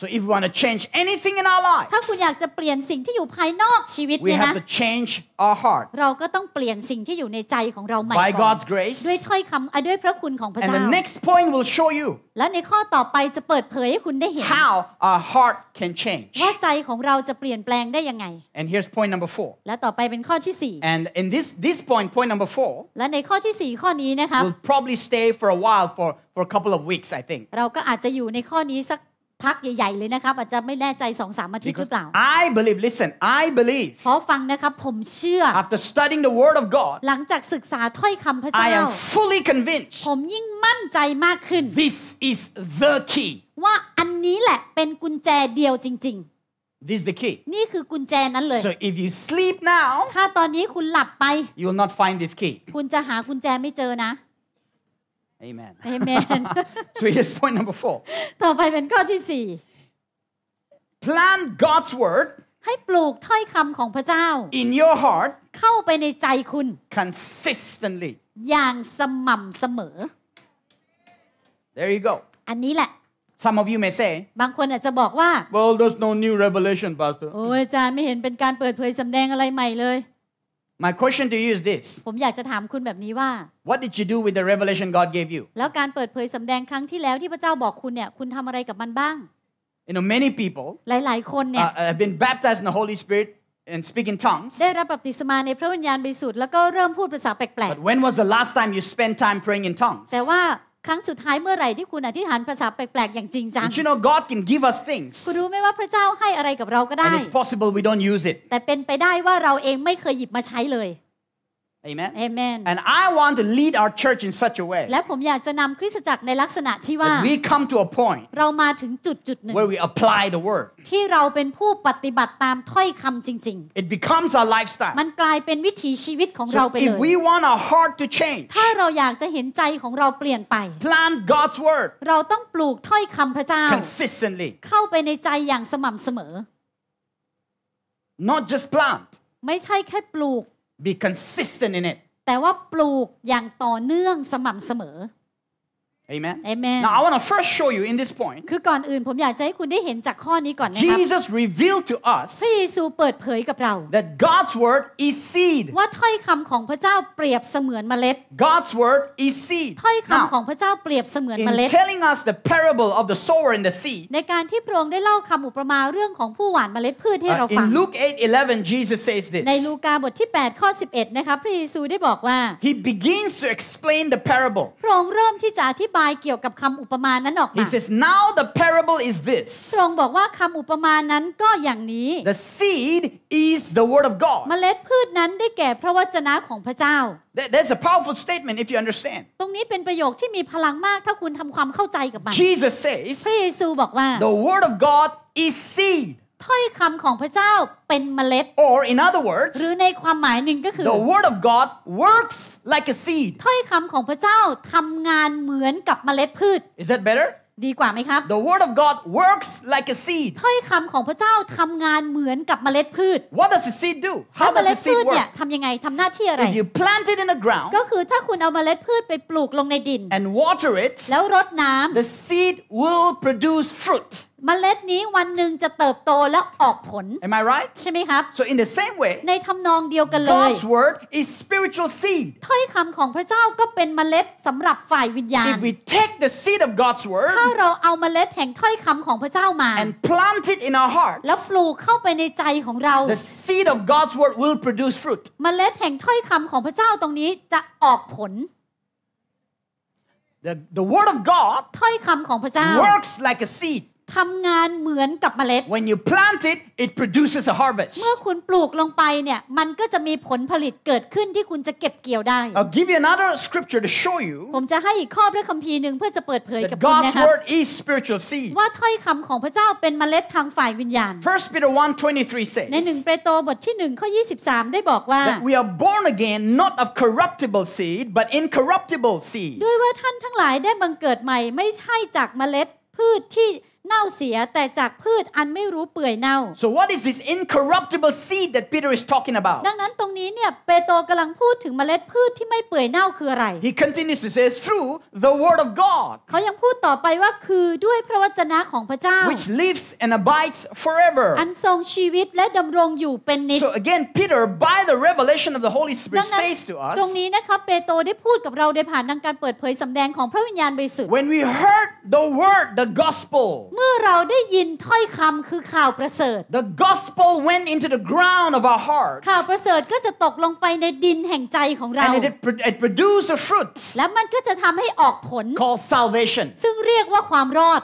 So if we want to change anything in our l i f e s ถ้าคุณอยากจะเปลี่ยนสิ่งที่อยู่ภายนอกชีวิตเนี่ยนะ We have to change our heart เราก็ต้องเปลี่ยนสิ่งที่อยู่ในใจของเราใหม่ By God's grace ด้วยถ้อยคำด้วยพระคุณของพระเจ้า And the next point will show you และในข้อต่อไปจะเปิดเผยให้คุณได้เห็น How our heart can change ว่าใจของเราจะเปลี่ยนแปลงได้ยังไง And here's point number four และต่อไปเป็นข้อที่ 4 And in this this point point number four และในข้อที่ 4 ข้อนี้นะครับ Will probably stay for a while for for a couple of weeks I think เราก็อาจจะอยู่ในข้อนี้สักพักใหญ่ๆเลยนะครับอาจจะไม่แน่ใจสองสามอาทิตย์หรือเปล่า I believe listen I believe เพราะฟังนะครับผมเชื่อ After studying the word of God หลังจากศึกษาถ้อยคำพระเจ้า I am fully convinced ผมยิ่งมั่นใจมากขึ้น This is the key ว่าอันนี้แหละเป็นกุญแจเดียวจริง ๆ This is the key นี่คือกุญแจนั้นเลย So if you sleep now ถ้าตอนนี้คุณหลับไป You will not find this key คุณจะหากุญแจไม่เจอนะ Amen. Amen. so here's point number four. ต่อไปเป็นข้อที่สี่ Plant God's word. ให้ปลูกถ้อยคำของพระเจ้า In your heart. เข้าไปในใจคุณ Consistently. อย่างสม่ำเสมอ There you go. อันนี้แหละ Some of you may say บางคนอาจจะบอกว่า Well there's no new revelation pastor โอ้ยอาจารย์ไม่เห็นเป็นการเปิดเผยสำแดงอะไรใหม่เลย My question to you is this ผมอยากจะถามคุณแบบนี้ว่า What did you do with the revelation God gave you แล้วการเปิดเผยสำแดงครั้งที่แล้วที่พระเจ้าบอกคุณเนี่ย You know many people หลายๆคนเนี่ย uh, have been baptized in the Holy Spirit and speak in tongues ได้รับบัพติศมาในพระวิญญาณบริสุทธิ์แล้วก็เริ่มพูดภาษาแปลกๆ But when was the last time you spent time praying in tongues แต่ว่าครั้งสุดท้ายเมื่อไหร่ ที่คุณอธิษฐานภาษาแปลกๆอย่างจริงจัง you know God can give us things คุณรู้ไหมว่าพระเจ้าให้อะไรกับเราก็ได้ and it's possible we don't use it แต่เป็นไปได้ว่าเราเองไม่เคยหยิบมาใช้เลย Amen. Amen. And I want to lead our church in such a way. และผมอยากจะนำคริสตจักรในลักษณะที่ว่า we come to a point เรามาถึงจุดจุดหนึ่ง where we apply the word ที่เราเป็นผู้ปฏิบัติตามถ้อยคำจริงๆ it becomes our lifestyle มันกลายเป็นวิถีชีวิตของเราไปเลย if we want our heart to change ถ้าเราอยากจะเห็นใจของเราเปลี่ยนไป plant God's word เราต้องปลูกถ้อยคำพระเจ้า consistently เข้าไปในใจอย่างสม่ำเสมอ not just plant ไม่ใช่แค่ปลูก be consistent in it แต่ว่าปลูกอย่างต่อเนื่องสม่ำเสมอ Amen. Amen. Now I want to first show you in this point. คือก่อนอื่นผมอยากจะให้คุณได้เห็นจากข้อนี้ก่อนนะครับ Jesus revealed to us พระเยซูเปิดเผยกับเรา that God's word is seed ว่าถ้อยคำของพระเจ้าเปรียบเสมือนเมล็ด God's word is seed ถ้อยคำของพระเจ้าเปรียบเสมือนเมล็ด in telling us the parable of the sower and the seed ในการที่พระองค์ได้เล่าคำอุปมาเรื่องของผู้หว่านเมล็ดพืชให้เราฟัง in Luke 8:11 Jesus says this ในลูกาบทที่8ข้อ11นะคะพระเยซูได้บอกว่า He begins to explain the parable พระองค์เริ่มที่จะอธิบายายเกี่ยวกับคำอุปมานั้นออกมา He says now the parable is this พระองค์บอกว่าคำอุปมานั้นก็อย่างนี้ The seed is the word of God เมล็ดพืชนั้นได้แก่พระวจนะของพระเจ้า That's a powerful statement if you understand ตรงนี้เป็นประโยคที่มีพลังมากถ้าคุณทำความเข้าใจกับมัน Jesus says พระเยซูบอกว่า The word of God is seed ถ้อยคำของพระเจ้าเป็นเมล็ด or in other words หรือในความหมายหนึ่งก็คือ the word of God works like a seed ถ้อยคำของพระเจ้าทำงานเหมือนกับเมล็ดพืช is that better ดีกว่าไหมครับ The word of God works like a seed ถ้อยคำของพระเจ้าทำงานเหมือนกับเมล็ดพืช What does the seed do How does the เมล็ดพืชเนี่ยทำยังไงทำหน้าที่อะไร If you plant it in the ground ก็คือถ้าคุณเอาเมล็ดพืชไปปลูกลงในดิน and water it แล้วรดน้ำ the seed will produce fruit เมล็ดนี้วันหนึ่งจะเติบโตและออกผล Am I right ใช่ไหมครับ So in the same way ในทำนองเดียวกันเลย God's word is spiritual seed ถ้อยคำของพระเจ้าก็เป็นเมล็ดสำหรับฝ่ายวิญญาณ If we take the seed of God's word ถ้าเราเอาเมล็ดแห่งถ้อยคำของพระเจ้ามา And plant it in our hearts แล้วปลูกเข้าไปในใจของเรา The seed of God's word will produce fruit เมล็ดแห่งถ้อยคำของพระเจ้าตรงนี้จะออกผล The, the word of God ถ้อยคำของพระเจ้า works like a seed ทำงานเหมือนกับเมล็ด When you plant it it produces a harvest เมื่อคุณปลูกลงไปเนี่ยมันก็จะมีผลผลิตเกิดขึ้นที่คุณจะเก็บเกี่ยวได้ I'll give you another scripture to show you ผมจะให้อีกข้อพระคัมภีร์หนึ่งเพื่อจะเปิดเผยกับคุณนะครับ God's word is spiritual seed ว่าถ้อยคำของพระเจ้าเป็นเมล็ดทางฝ่ายวิญญาณ First Peter 1:23 says ในหนึ่งเปโตรบทที่หนึ่งข้อ23 ได้บอกว่า That we are born again not of corruptible seed but incorruptible seed ด้วยว่าท่านทั้งหลายได้บังเกิดใหม่ไม่ใช่จากเมล็ดพืชที่เน่าเสียแต่จากพืชอันไม่รู้เปื่อยเน่า so what is this incorruptible seed that Peter is talking about ดังนั้นตรงนี้เนี่ยเปโตรกำลังพูดถึงเมล็ดพืชที่ไม่เปื่อยเน่าคืออะไร he continues to say through the word of God เขายังพูดต่อไปว่าคือด้วยพระวจนะของพระเจ้า which lives and abides forever อันทรงชีวิตและดำรงอยู่เป็นนิจ so again Peter by the revelation of the Holy Spirit says to us ตรงนี้นะครับเปโตรได้พูดกับเราโดยผ่านทางการเปิดเผยสำแดงของพระวิญญาณบริสุทธิ์ when we heard the word the gospel เมื่อเราได้ยินถ้อยคำคือข่าวประเสริฐ The gospel went into the ground of our h e a r t ข่าวประเสริฐก็จะตกลงไปในดินแห่งใจของเรา And it, it produce d a fruit และมันก็จะทำให้ออกผล called salvation ซึ่งเรียกว่าความรอด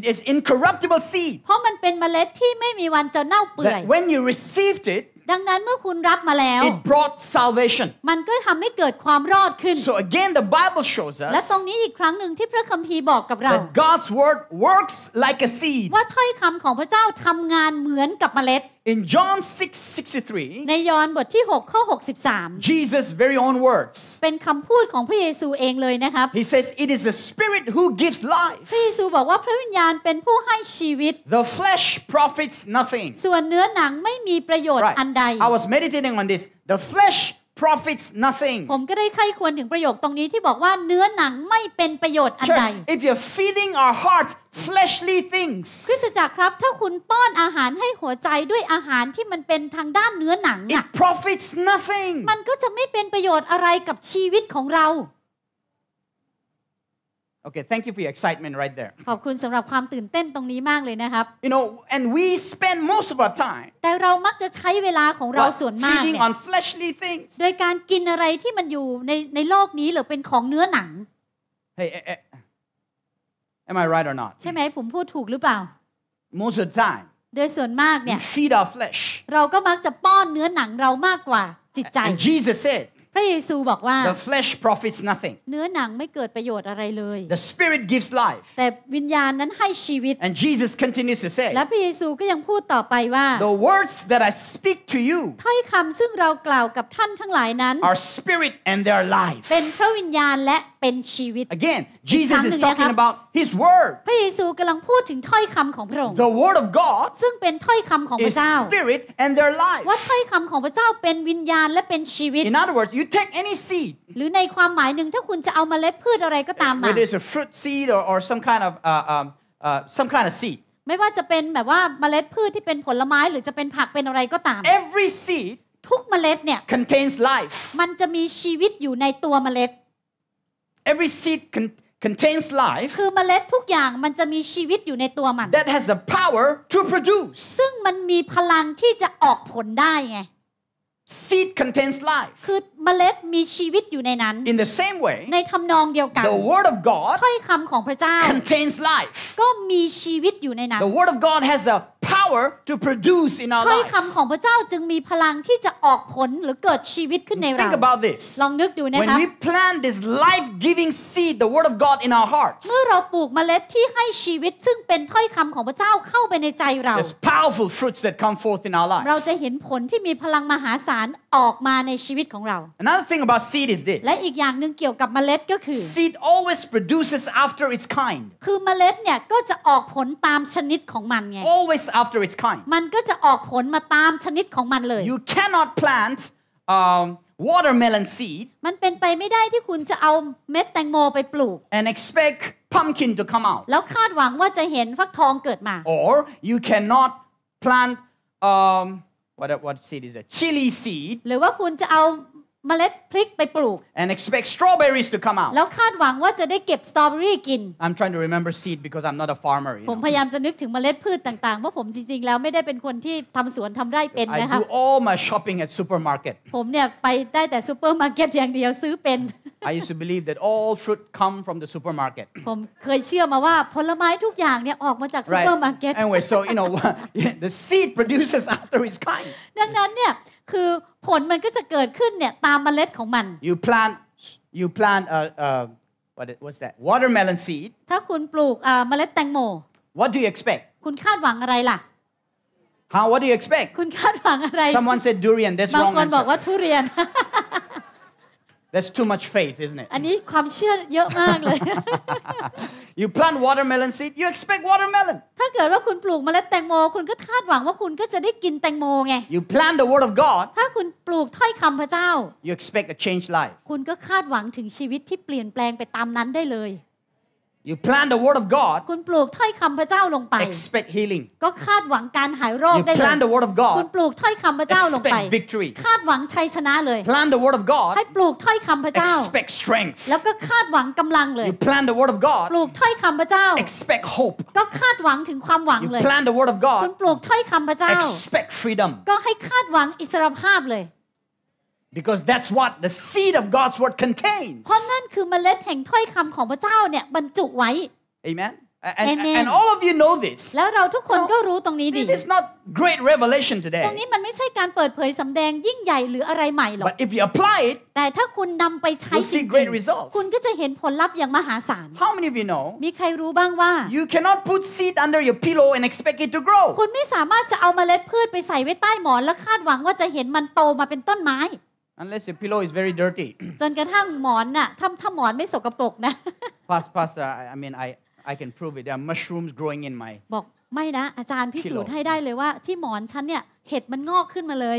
i t i s incorruptible seed. เพราะมันเป็นเมล็ดที่ไม่มีวันจะเน่าเปื่อย when you received it ดังนั้นเมื่อคุณรับมาแล้ว it brought salvation มันก็ทำให้เกิดความรอดขึ้น so again the Bible shows us และตรงนี้อีกครั้งหนึ่งที่พระคัมภีร์บอกกับเรา that God's word works like a seed ว่าถ้อยคำของพระเจ้าทำงานเหมือนกับเมล็ด In John 6:63ในยอห์นบทที่6 63 Jesus very own words เป็นคำพูดของพระเยซูเองเลยนะครับ He says it is the spirit who gives life พระเยซูบอกว่าพระวิญญาณเป็นผู้ให้ชีวิต The flesh profits nothing ส่วนเนื้อหนังไม่มีประโยชน์อันใด I was meditating on this the flesh profits nothing ผมก็ได้ใครควรถึงประโยคตรงนี้ที่บอกว่า เนื้อหนังไม่เป็นประโยชน์อันใด if you're feeding our heart fleshly things คริสตจักรครับ ถ้าคุณป้อนอาหารให้หัวใจด้วยอาหารที่มันเป็นทางด้านเนื้อหนัง it profits nothing มันก็จะไม่เป็นประโยชน์อะไรกับชีวิตของเรา Okay, thank you for your excitement right there. ขอบคุณสำหรับความตื่นเต้นตรงนี้มากเลยนะครับ You know, and we spend most of our time แต่เรามักจะใช้เวลาของเราส่วนมาก feeding on fleshly things โดยการกินอะไรที่มันอยู่ในในโลกนี้หรือเป็นของเนื้อหนัง Hey, am I right or not? ใช่ไหมผมพูดถูกหรือเปล่า Most of the time โดยส่วนมากเนี่ย feed our flesh เราก็มักจะป้อนเนื้อหนังเรามากกว่าจิตใจ Jesus said พระเยซูบอกว่า The flesh profits nothing เนื้อหนังไม่เกิดประโยชน์อะไรเลย The spirit gives life แต่วิญญาณนั้นให้ชีวิต And Jesus continues to say และพระเยซูก็ยังพูดต่อไปว่า The words that I speak to you ถ้อยคำซึ่งเรากล่าวกับท่านทั้งหลายนั้น are spirit and their life เป็นพระวิญญาณและเป็นชีวิต Again Jesus is talking about His word พระเยซูกำลังพูดถึงถ้อยคำของพระองค์ The word of God ซึ่งเป็นถ้อยคำของพระเจ้า Spirit and their life ว่าถ้อยคำของพระเจ้าเป็นวิญญาณและเป็นชีวิต In other words you take any seed หรือในความหมายหนึ่งถ้าคุณจะเอาเมล็ดพืชอะไรก็ตามมา Whether it's a fruit seed or or some kind of uh, um, uh, some kind of seed ไม่ว่าจะเป็นแบบว่าเมล็ดพืชที่เป็นผลไม้หรือจะเป็นผักเป็นอะไรก็ตาม Every seed ทุกเมล็ดเนี่ย contains life มันจะมีชีวิตอยู่ในตัวเมล็ด every seed con contains life คือเมล็ดทุกอย่างมันจะมีชีวิตอยู่ในตัวมัน that has the power to produce ซึ่งมันมีพลังที่จะออกผลได้ไง seed contains life คือเมล็ดมีชีวิตอยู่ในนั้น in the same way ในทำนองเดียวกัน the word of God ถ้อยคำของพระเจ้า contains life ก็มีชีวิตอยู่ในนั้น the word of God has a power to produce in our lives คำของพระเจ้าจึงมีพลังที่จะออกผลหรือเกิดชีวิตขึ้นในเรา Think about this ลองนึกดูนะคะ When we plant this life-giving seed the word of God in our hearts เมื่อเราปลูกเมล็ดที่ให้ชีวิตซึ่งเป็นถ้อยคำของพระเจ้าเข้าไปในใจเรา There's powerful fruits that come forth in our lives เราจะเห็นผลที่มีพลังมหาศาลออกมาในชีวิตของเรา Another thing about seed is this และอีกอย่างหนึ่งเกี่ยวกับเมล็ดก็คือ Seed always produces after its kind คือเมล็ดเนี่ยก็จะออกผลตามชนิดของมันไง Always after its kind มันก็จะออกผลมาตามชนิดของมันเลย you cannot plant um, watermelon seed มันเป็นไปไม่ได้ที่คุณจะเอาเม็ดแตงโมไปปลูก and expect pumpkin to come out แล้วคาดหวังว่าจะเห็นฟักทองเกิดมา or you cannot plant um, what what seed is i t chili seed หรือว่าคุณจะเอาเมล็ดพริกไปปลูก and expect strawberries to come out แล้วคาดหวังว่าจะได้เก็บสตรอเบอรี่กิน I'm trying to remember seed because I'm not a farmer ผมพยายามจะนึกถึงเมล็ดพืชต่างๆ เพราะผมจริงๆ แล้วไม่ได้เป็นคนที่ทำสวนทำไร่เป็นนะคะ I do all my shopping at supermarket ผมเนี่ยไปได้แต่ซูเปอร์มาร์เก็ตอย่างเดียวซื้อเป็น I used to believe that all fruit come from the supermarket ผมเคยเชื่อมาว่าผลไม้ทุกอย่างเนี่ยออกมาจากซูเปอร์มาร์เก็ต Anyway so you know the seed produces after its kind ดังนั้นเนี่ยคือผลมันก็จะเกิดขึ้นเนี่ยตามเมล็ดของมัน you plant you plant uh, uh, what what's that watermelon seed ถ้าคุณปลูกเมล็ดแตงโม what do you expect คุณคาดหวังอะไรล่ะ how what do you expect คุณคาดหวังอะไร someone said durian that's wrong บางคนบอกว่าทุเรียน That's too much faith, isn't it? อันนี้ความเชื่อเยอะมากเลย You plant watermelon seed, you expect watermelon. ถ้าเกิดว่าคุณปลูกเมล็ดแตงโม คุณก็คาดหวังว่าคุณก็จะได้กินแตงโมไง You plant the word of God, ถ้าคุณปลูกถ้อยคำพระเจ้า you expect a changed life. คุณก็คาดหวังถึงชีวิตที่เปลี่ยนแปลงไปตามนั้นได้เลย You plant the word of God. คุณปลูกถ้อยคำพระเจ้าลงไป Expect healing. ก็คาดหวังการหายโรคได้เลย You plant the word of God. คุณปลูกถ้อยคำพระเจ้าลงไป Expect victory. คาดหวังชัยชนะเลย Plant the word of God. ให้ปลูกถ้อยคำพระเจ้า Expect strength. แล้วก็คาดหวังกำลังเลย You plant the word of God. ปลูกถ้อยคำพระเจ้า Expect hope. ก็คาดหวังถึงความหวังเลย You plant the word of God. คุณปลูกถ้อยคำพระเจ้า Expect freedom. ก็ให้คาดหวังอิสรภาพเลย because that's what the seed of God's word contains เพราะนั่นคือเมล็ดแห่งถ้อยคำของพระเจ้าเนี่ยบรรจุไว้ amen And, a m e and all of you know this. แล้วเราทุกคนก็รู้ตรงนี้ดี This is not great revelation today. ตรงนี้มันไม่ใช่การเปิดเผยสำแดงยิ่งใหญ่หรืออะไรใหม่หรอก But if you apply it, แต่ถ้าคุณนำไปใช้จริงๆคุณก็จะเห็นผลลัพธ์อย่างมหาศาล How many of you know? มีใครรู้บ้างว่า You cannot put seed under your pillow and expect it to grow. คุณไม่สามารถจะเอาเมล็ดพืชไปใส่ไว้ใต้หมอน แล้วคาดหวังว่าจะเห็นมันโตมาเป็นต้นไม้ Unless your pillow is very dirty. จนกระทั่งหมอนน่ะถ้าถ้าหมอนไม่สกปรกนะ Past past I mean I I can prove it. There are mushrooms growing in my บอกไม่นะอาจารย์พิสูจน์ให้ได้เลยว่าที่หมอนฉันเนี่ยเห็ดมันงอกขึ้นมาเลย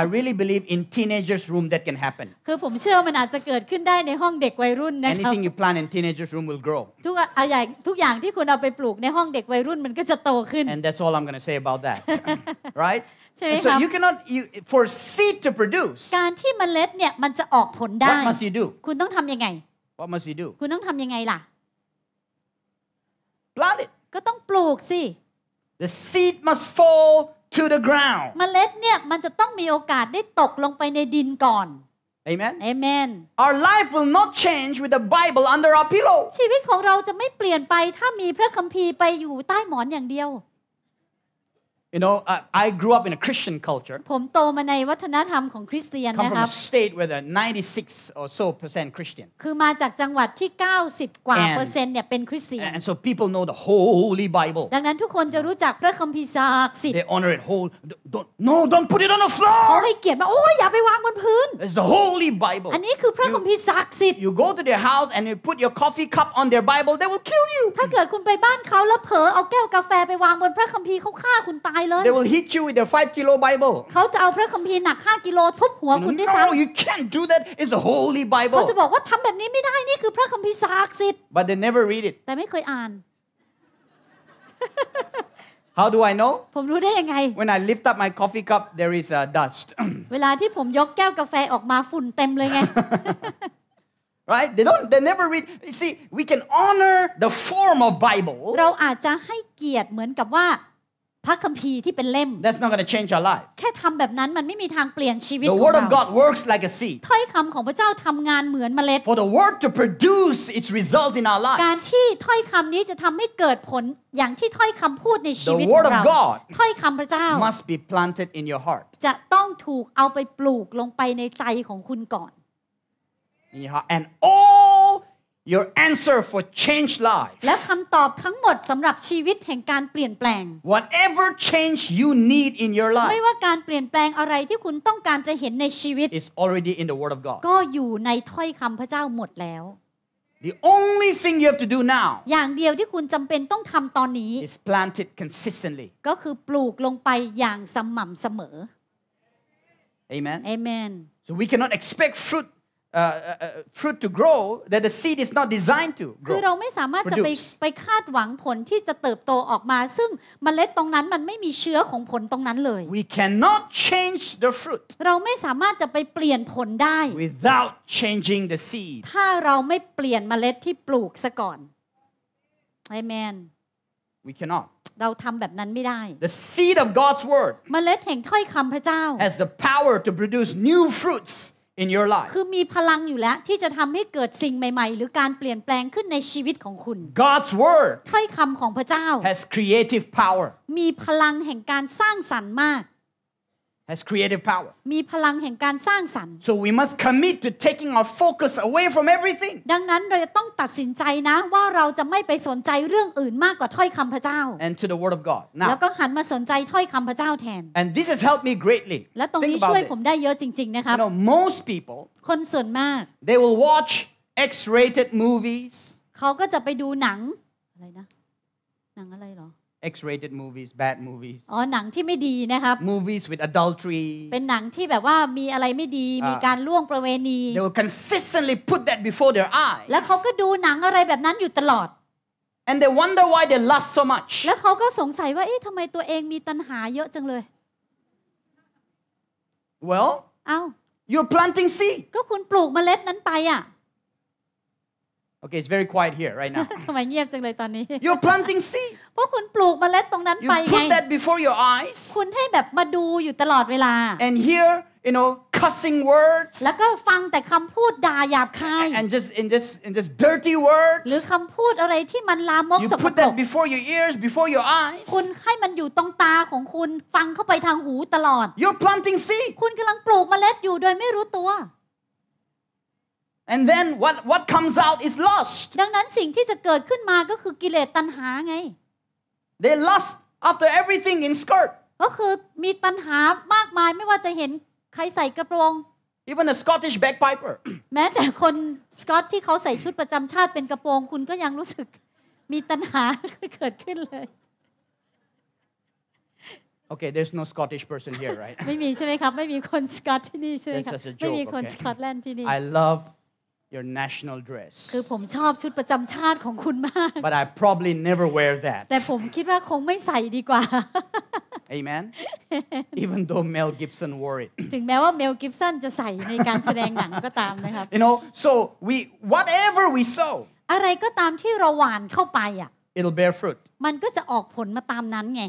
I really believe in teenagers room that can happen คือผมเชื่อมันอาจจะเกิดขึ้นได้ในห้องเด็กวัยรุ่นนะครับ Anything you plant in teenagers room will grow ทุกอะไรทุกอย่างที่คุณเอาไปปลูกในห้องเด็กวัยรุ่นมันก็จะโตขึ้น And that's all I'm going to say about that right ช่ไหมครับ you cannot you, for seed to produce การที่เมล็ดเนี่ยมันจะออกผลได้ what must you do คุณต้องทำยังไง what must you do คุณต้องทำยังไงล่ะ plant it ก็ต้องปลูกสิ the seed must fall to the ground เมล็ดเนี่ยมันจะต้องมีโอกาสได้ตกลงไปในดินก่อน Amen. Amen. Our life will not change with the Bible under our pillow. ชีวิตของเราจะไม่เปลี่ยนไปถ้ามีพระคัมภีร์ไปอยู่ใต้หมอนอย่างเดียว You know, u I grew up in a Christian culture. ผมโตมาในวัฒนธรรมของคริสเตียนนะครับ Come from a state where the r e 96 or so percent Christian. คือมาจากจังหวัดที่ 90 กว่า เปอร์เซ็นต์เนี่ยเป็นคริสเตียน And so people know the Holy Bible. ดังนั้นทุกคนจะรู้จักพระคัมภีร์ศักดิ์สิทธิ์ They honor it whole. Don't, n o don't put it on the floor. เขาให้เกียรติมาโอ้ยอย่าไปวางบนพื้น It's the Holy Bible. อันนี้คือพระคัมภีร์ศักดิ์สิทธิ์ You go to their house and you put your coffee cup on their Bible, they will kill you. ถ้าเกิดคุณไปบ้านเขาแล้วเผลอเอาแก้วกาแฟไปวางบนพระคัมภีร์เขาฆ่าคุณตายายเลย They will hit you with t h e five kilo Bible เขาจะเอาพระคัมภีร์หนัก 5 กิโลทุบหัวคุณด้วยซ้ำ No you can't do that it's a holy Bible เขาจะบอกว่าทำแบบนี้ไม่ได้นี่คือพระคัมภีร์ศักดิ์สิทธิ์ But they never read it แต่ไม่เคยอ่าน How do I know ผมรู้ได้ยังไง When I lift up my coffee cup there is a dust เวลาที่ผมยกแก้วกาแฟออกมาฝุ่นเต็มเลยไง right they don't they never read you see we can honor the form of bible เราอาจจะให้เกียรติเหมือนกับว่าพระคัมภีร์ที่เป็นเล่ม That's not going to change our life แค่ทำแบบนั้นมันไม่มีทางเปลี่ยนชีวิตของเรา The word of God works like a seed ถ้อยคำของพระเจ้าทำงานเหมือนเมล็ด For the word to produce its results in our l i f e การที่ถ้อยคำนี้จะทำให้เกิดผลอย่างที่ถ้อยคำพูดในชีวิตของเรา The word of God ถ้อยคำพระเจ้า must be planted in your heart จะต้องถูกเอาไปปลูกลงไปในใจของคุณก่อน and all your answer for change life และคำตอบทั้งหมดสำหรับชีวิตแห่งการเปลี่ยนแปลง whatever change you need in your life ไม่ว่าการเปลี่ยนแปลงอะไรที่คุณต้องการจะเห็นในชีวิต is already in the word of God ก็อยู่ในถ้อยคำพระเจ้าหมดแล้ว The only thing you have to do now อย่างเดียวที่คุณจำเป็นต้องทำตอนนี้ is p l a n t it consistently ก็คือปลูกลงไปอย่างสม่ำเสมอ Amen Amen so we cannot expect fruit fruit to grow that the seed is not designed to grow คือเราไม่สามารถจะไปไปคาดหวังผลที่จะเติบโตออกมา ซึ่งเมล็ดตรงนั้นมันไม่มีเชื้อของผลตรงนั้นเลย we cannot change the fruit เราไม่สามารถจะไปเปลี่ยนผลได้ without changing the seed ถ้าเราไม่เปลี่ยนเมล็ดที่ปลูกซะก่อน amen we cannot เราทำแบบนั้นไม่ได้ the seed of God's word เมล็ดแห่งถ้อยคำพระเจ้า has the power to produce new fruits in your life คือมีพลังอยู่แล้วที่จะทำให้เกิดสิ่งใหม่ๆ หรือการเปลี่ยนแปลงขึ้นในชีวิตของคุณ God's word ถ้อยคำของพระเจ้า has creative power มีพลังแห่งการสร้างสรรค์มาก has creative power มีพลังแห่งการสร้างสรรค์ so we must commit to taking our focus away from everything ดังนั้นเราจะต้องตัดสินใจนะว่าเราจะไม่ไปสนใจเรื่องอื่นมากกว่าถ้อยคำพระเจ้า and to the word of God now แล้วก็หันมาสนใจถ้อยคำพระเจ้าแทน and this has helped me greatly และตรงนี้ช่วยผมได้เยอะจริงๆนะครับ you know most people คนส่วนมาก they will watch X-rated movies เขาก็จะไปดูหนังอะไรนะ หนังอะไรหรอ X-rated movies bad movies อ๋อหนังที่ไม่ดีนะครับ movies with adultery เป็นหนังที่แบบว่ามีอะไรไม่ดี มีการล่วงประเวณี they will consistently put that before their eyes แล้วเขาก็ดูหนังอะไรแบบนั้นอยู่ตลอด and they wonder why they lust so much แล้วเขาก็สงสัยว่า เอ๊ะทำไมตัวเองมีตัณหาเยอะจังเลย well เอา you're planting seed ก็คุณปลูกเมล็ดนั้นไปอ่ะ Okay, it's very quiet here right now. ทำไมเงียบจังเลยตอนนี้ You're planting seed. พวกคุณปลูกเมล็ดตรงนั้นไปไง You put that before your eyes คุณให้แบบมาดูอยู่ตลอดเวลา and h e r e you know, cussing words แล้วก็ฟังแต่คำพูดด่าหยาบคาย and just in this in this dirty words. หรือคำพูดอะไรที่มันลามกสกกปร You put that before your ears, before your eyes. คุณให้มันอยู่ตรงตาของคุณฟังเข้าไปทางหูตลอด You're planting seed. คุณกำลังปลูกเมล็ดอยู่โดยไม่รู้ตัว And then what what comes out is lust ดังนั้นสิ่งที่จะเกิดขึ้นมาก็คือกิเลสตัณหาไง They lust after everything in skirt ก็คือมีตัณหามากมายไม่ว่าจะเห็นใครใส่กระโปรง Even a Scottish bagpiper แม้แต่คนสกอตที่เขาใส่ชุดประจำชาติเป็นกระโปรงคุณก็ยังรู้สึกมีตัณหาเกิดขึ้นเลย Okay, there's no Scottish person here, right? ไม่มีใช่ไหมครับไม่มีคนสกอตที่นี่ใช่ไหมครับไม่มีคนสกอตแลนด์ที่นี่ I love your national dress คือผมชอบชุดประจำชาติของคุณมาก but I probably never wear that แต่ผมคิดว่าคงไม่ใส่ดีกว่า <laughs> Amen even though Mel Gibson wore it <laughs> ถึงแม้ว่าเมลกิฟสันจะใส่ในการแสดงหนังก็ตามนะครับ you know so we whatever we sow อะไรก็ตามที่เราหว่านเข้าไปอ่ะ it'll bear fruit มันก็จะออกผลมาตามนั้นไง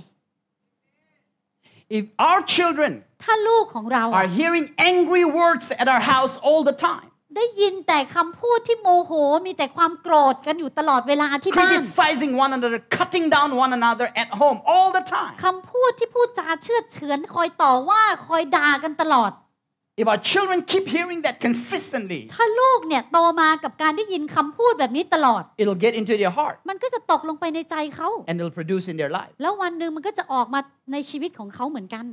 if our children ถ้าลูกของเรา are hearing angry words at our house all the time ได้ยินแต่คำพูดที่โมโห มีแต่ความโกรธกันอยู่ตลอดเวลาที่บ้าน criticizing one another cutting down one another at home all the time คำพูดที่พูดจาเชื่อเฉือนคอยต่อว่าคอยด่ากันตลอด If our children keep hearing that consistently ถ้าลูกเนี่ยโตมากับการได้ยินคำพูดแบบนี้ตลอด It'll get into their heart มันก็จะตกลงไปในใจเขา And it'll produce in their life แล้ววันหนึ่งมันก็จะออกมาในชีวิตของเขาเหมือนกัน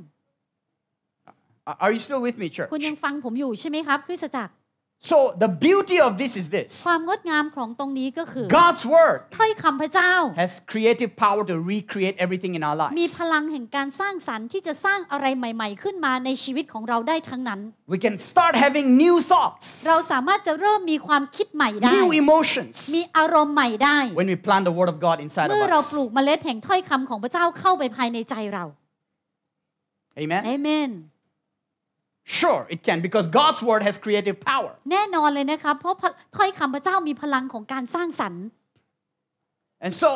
Are you still with me church คุณยังฟังผมอยู่ใช่ไหมครับคริสตจักร So the beauty of this is this. ความงดงามของตรงนี้ก็คือ God's word ถ้อยคำพระเจ้า has creative power to recreate everything in our lives. มีพลังแห่งการสร้างสรรค์ที่จะสร้างอะไรใหม่ ๆ ขึ้นมาในชีวิตของเราได้ทั้งนั้น We can start having new thoughts. เราสามารถจะเริ่มมีความคิดใหม่ได้ New emotions. มีอารมณ์ใหม่ได้ When we plant the word of God inside of us. เมื่อเราปลูกเมล็ดแห่งถ้อยคำของพระเจ้าเข้าไปภายในใจเรา Amen. Amen. Sure, it can because God's word has creative power. แน่นอนเลยนะครับเพราะถ้อยคำพระเจ้ามีพลังของการสร้างสรรค์ And so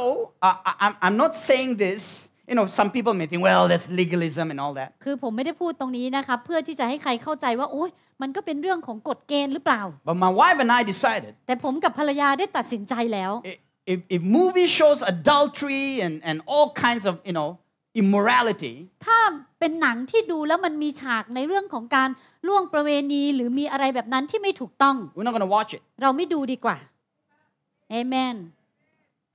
uh, I, I'm not saying this. You know, some people may think, well, that's legalism and all that. คือผมไม่ได้พูดตรงนี้นะครับเพื่อที่จะให้ใครเข้าใจว่าโอ้ยมันก็เป็นเรื่องของกฎเกณฑ์หรือเปล่า But my wife and I decided. แต่ผมกับภรรยาได้ตัดสินใจแล้ว If if movie shows adultery and and all kinds of you know immorality ถ้าเป็นหนังที่ดูแล้วมันมีฉากในเรื่องของการล่วงประเวณีหรือมีอะไรแบบนั้นที่ไม่ถูกต้อง we're not gonna watch it เราไม่ดูดีกว่า amen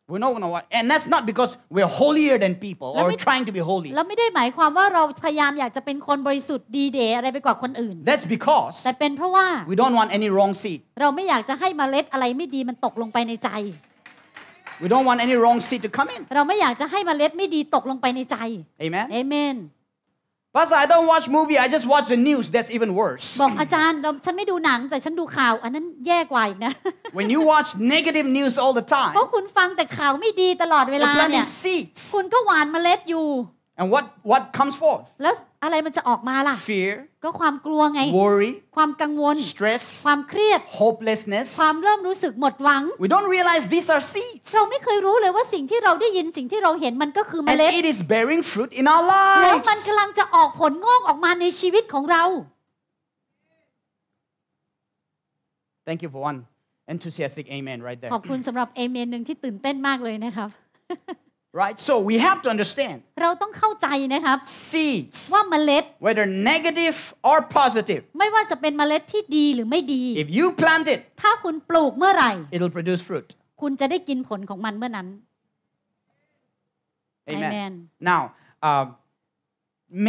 we're not gonna watch and that's not because we're holier than people or trying to be holy เราไม่ได้หมายความว่าเราพยายามอยากจะเป็นคนบริสุทธิ์ดีเดอะไรไปกว่าคนอื่น that's because แต่เป็นเพราะว่า we don't want any wrong seed เราไม่อยากจะให้เมล็ดอะไรไม่ดีมันตกลงไปในใจ We don't want any wrong seed to come in. เราไม่อยากจะให้เมล็ดไม่ดีตกลงไปในใจ Amen. Amen. p a s t o I don't watch movie. I just watch the news. That's even worse. บอกอาจารย์ฉันไม่ดูหนังแต่ฉันดูข่าว อันนั้นแย่กว่าอีกนะ When you watch negative news all the time, เพราะคุณฟังแต่ข่าวไม่ดีตลอดเวลาเนี่ยคุณก็หว่านเมล็ดอยู่ And what what comes forth? แล้วอะไรมันจะออกมาล่ะ Fear ก็ความกลัวไง Worry ความกังวล Stress ความเครียด Hopelessness ความเริ่มรู้สึกหมดหวัง We don't realize these are seeds เราไม่เคยรู้เลยว่าสิ่งที่เราได้ยินสิ่งที่เราเห็นมันก็คือเมล็ด And it is bearing fruit in our lives แล้วมันกำลังจะออกผลงอกออกมาในชีวิตของเรา Thank you for one enthusiastic amen right there ขอบคุณสำหรับ amen หนึ่งที่ตื่นเต้นมากเลยนะครับ Right? So we have to understand. เราต้องเข้าใจนะครับ Seeds. ว่าเมล็ด whether negative or positive. ไม่ว่าจะเป็นเมล็ดที่ดีหรือไม่ดี If you plant it. ถ้าคุณปลูกเมื่อไหร่ It'll produce fruit. คุณจะได้กินผลของมันเมื่อนั้น Amen. Amen. Now, uh,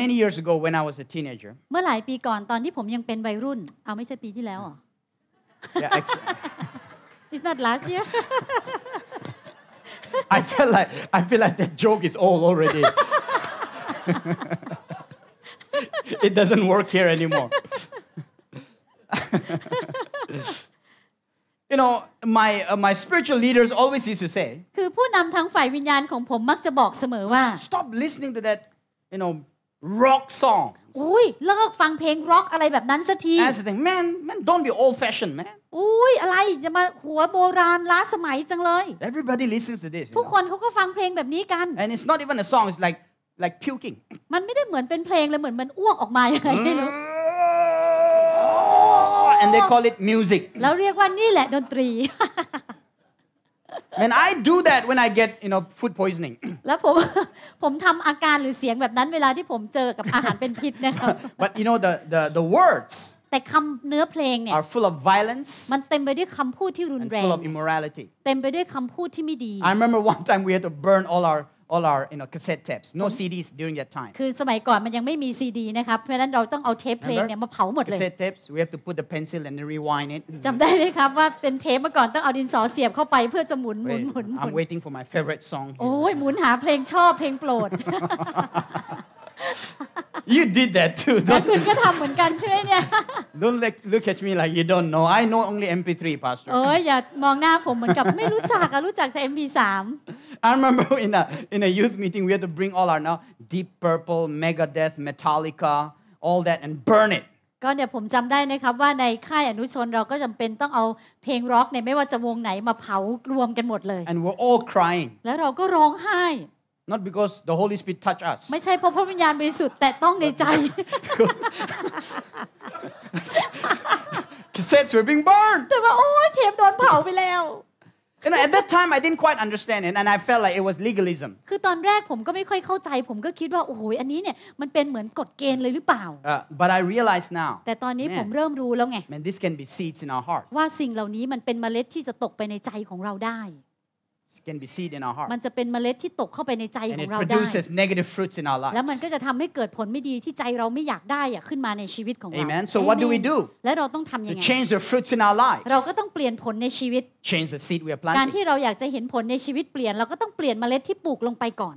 many years ago when I was a teenager. เมื่อหลายปีก่อนตอนที่ผมยังเป็นวัยรุ่น เอาไม่ใช่ปีที่แล้วอ่ะ It's not last year. I feel like I feel like that joke is old already. it doesn't work here anymore. <laughs> you know my uh, my spiritual leaders always used to say คือผู้นำทางฝ่ายวิญญาณของผมมักจะบอกเสมอว่า stop listening to that you know rock song อุ้ยเลิกฟังเพลงร็อกอะไรแบบนั้นสักที and I think man man don't be old fashioned man อุ้ยอะไรจะมาหัวโบราณล้าสมัยจังเลย Everybody listens to this ทุกคนเขาก็ฟังเพลงแบบนี้กัน And it's not even a song it's like like puking มันไม่ได้เหมือนเป็นเพลงเลยเหมือนมันอ้วกออกมายางไรไม่รู้ and they call it music แล้วเรียกว่านี่แหละดนตรี And I do that when I get you know food poisoning แล้วผมผมทำอาการหรือเสียงแบบนั้นเวลาที่ผมเจอกับอาหารเป็นพิษนะครับ But you know the the the words แต่คำเนื้อเพลงเนี่ย are full of violence มันเต็มไปด้วยคำพูดที่รุนแรง full of immorality เต็มไปด้วยคำพูดที่ไม่ดี I remember one time we had to burn all our all our you know cassette tapes no CDs during that time คือสมัยก่อนมันยังไม่มีซีดีนะครับเพราะฉะนั้นเราต้องเอาเทปเพลงเนี่ยมาเผาหมดเลย cassette tapes we have to put the pencil and rewind it จำได้ไหมครับว่าเป็นเทปเมื่อก่อนต้องเอาดินสอเสียบเข้าไปเพื่อจะหมุนหมุนหมุน I'm waiting for my favorite song โอ้ยหมุนหาเพลงชอบเพลงโปรด you did that too แล้คุณก็ทำเหมือนกันใช่ไหมเนี่ย don't look, look at me like you don't know I know only MP3 pastor โอ้ยอย่ามองหน้าผมเหมือนกับไม่รู้จักอะรู้จักแต่ MP3 I remember in a in a youth meeting we had to bring all our now Deep Purple Megadeth Metallica all that and burn it ก็เนี่ยผมจำได้นะครับว่าในค่ายอนุชนเราก็จำเป็นต้องเอาเพลงร็อกเนี่ยไม่ว่าจะวงไหนมาเผารวมกันหมดเลย and we're all crying แล้วเราก็ร้องไห้ not because the Holy Spirit touch us ไม่ใช่เพราะพระวิญญาณบริสุทธิ์แต่ต้องในใจ cassettes were being burned แต่ว่าโอ้ยเทปโดนเผาไปแล้ว You know, at that time I didn't quite understand it and I felt like it was legalism. คือตอนแรกผมก็ไม่ค่อยเข้าใจ ผมก็คิดว่าโอ้โหอันนี้เนี่ยมันเป็นเหมือนกฎเกณฑ์เลยหรือเปล่า But I realize now. แต่ตอนนี้ผมเริ่มรู้แล้วไง Man, this can be seeds in our heart. ว่าสิ่งเหล่านี้มันเป็นเมล็ดที่จะตกไปในใจของเราได้ can be seed in our heart มันจะเป็นเมล็ดที่ตกเข้าไปในใจของเราได้ and it produces negative fruits in our l i f e แล้วมันก็จะทำให้เกิดผลไม่ดีที่ใจเราไม่อยากได้อะขึ้นมาในชีวิตของเรา amen so what do we do แล้วเราต้องทำยังไง to change the fruits in our lives เราก็ต้องเปลี่ยนผลในชีวิต change the seed we are planting การที่เราอยากจะเห็นผลในชีวิตเปลี่ยนเราก็ต้องเปลี่ยนเมล็ดที่ปลูกลงไปก่อน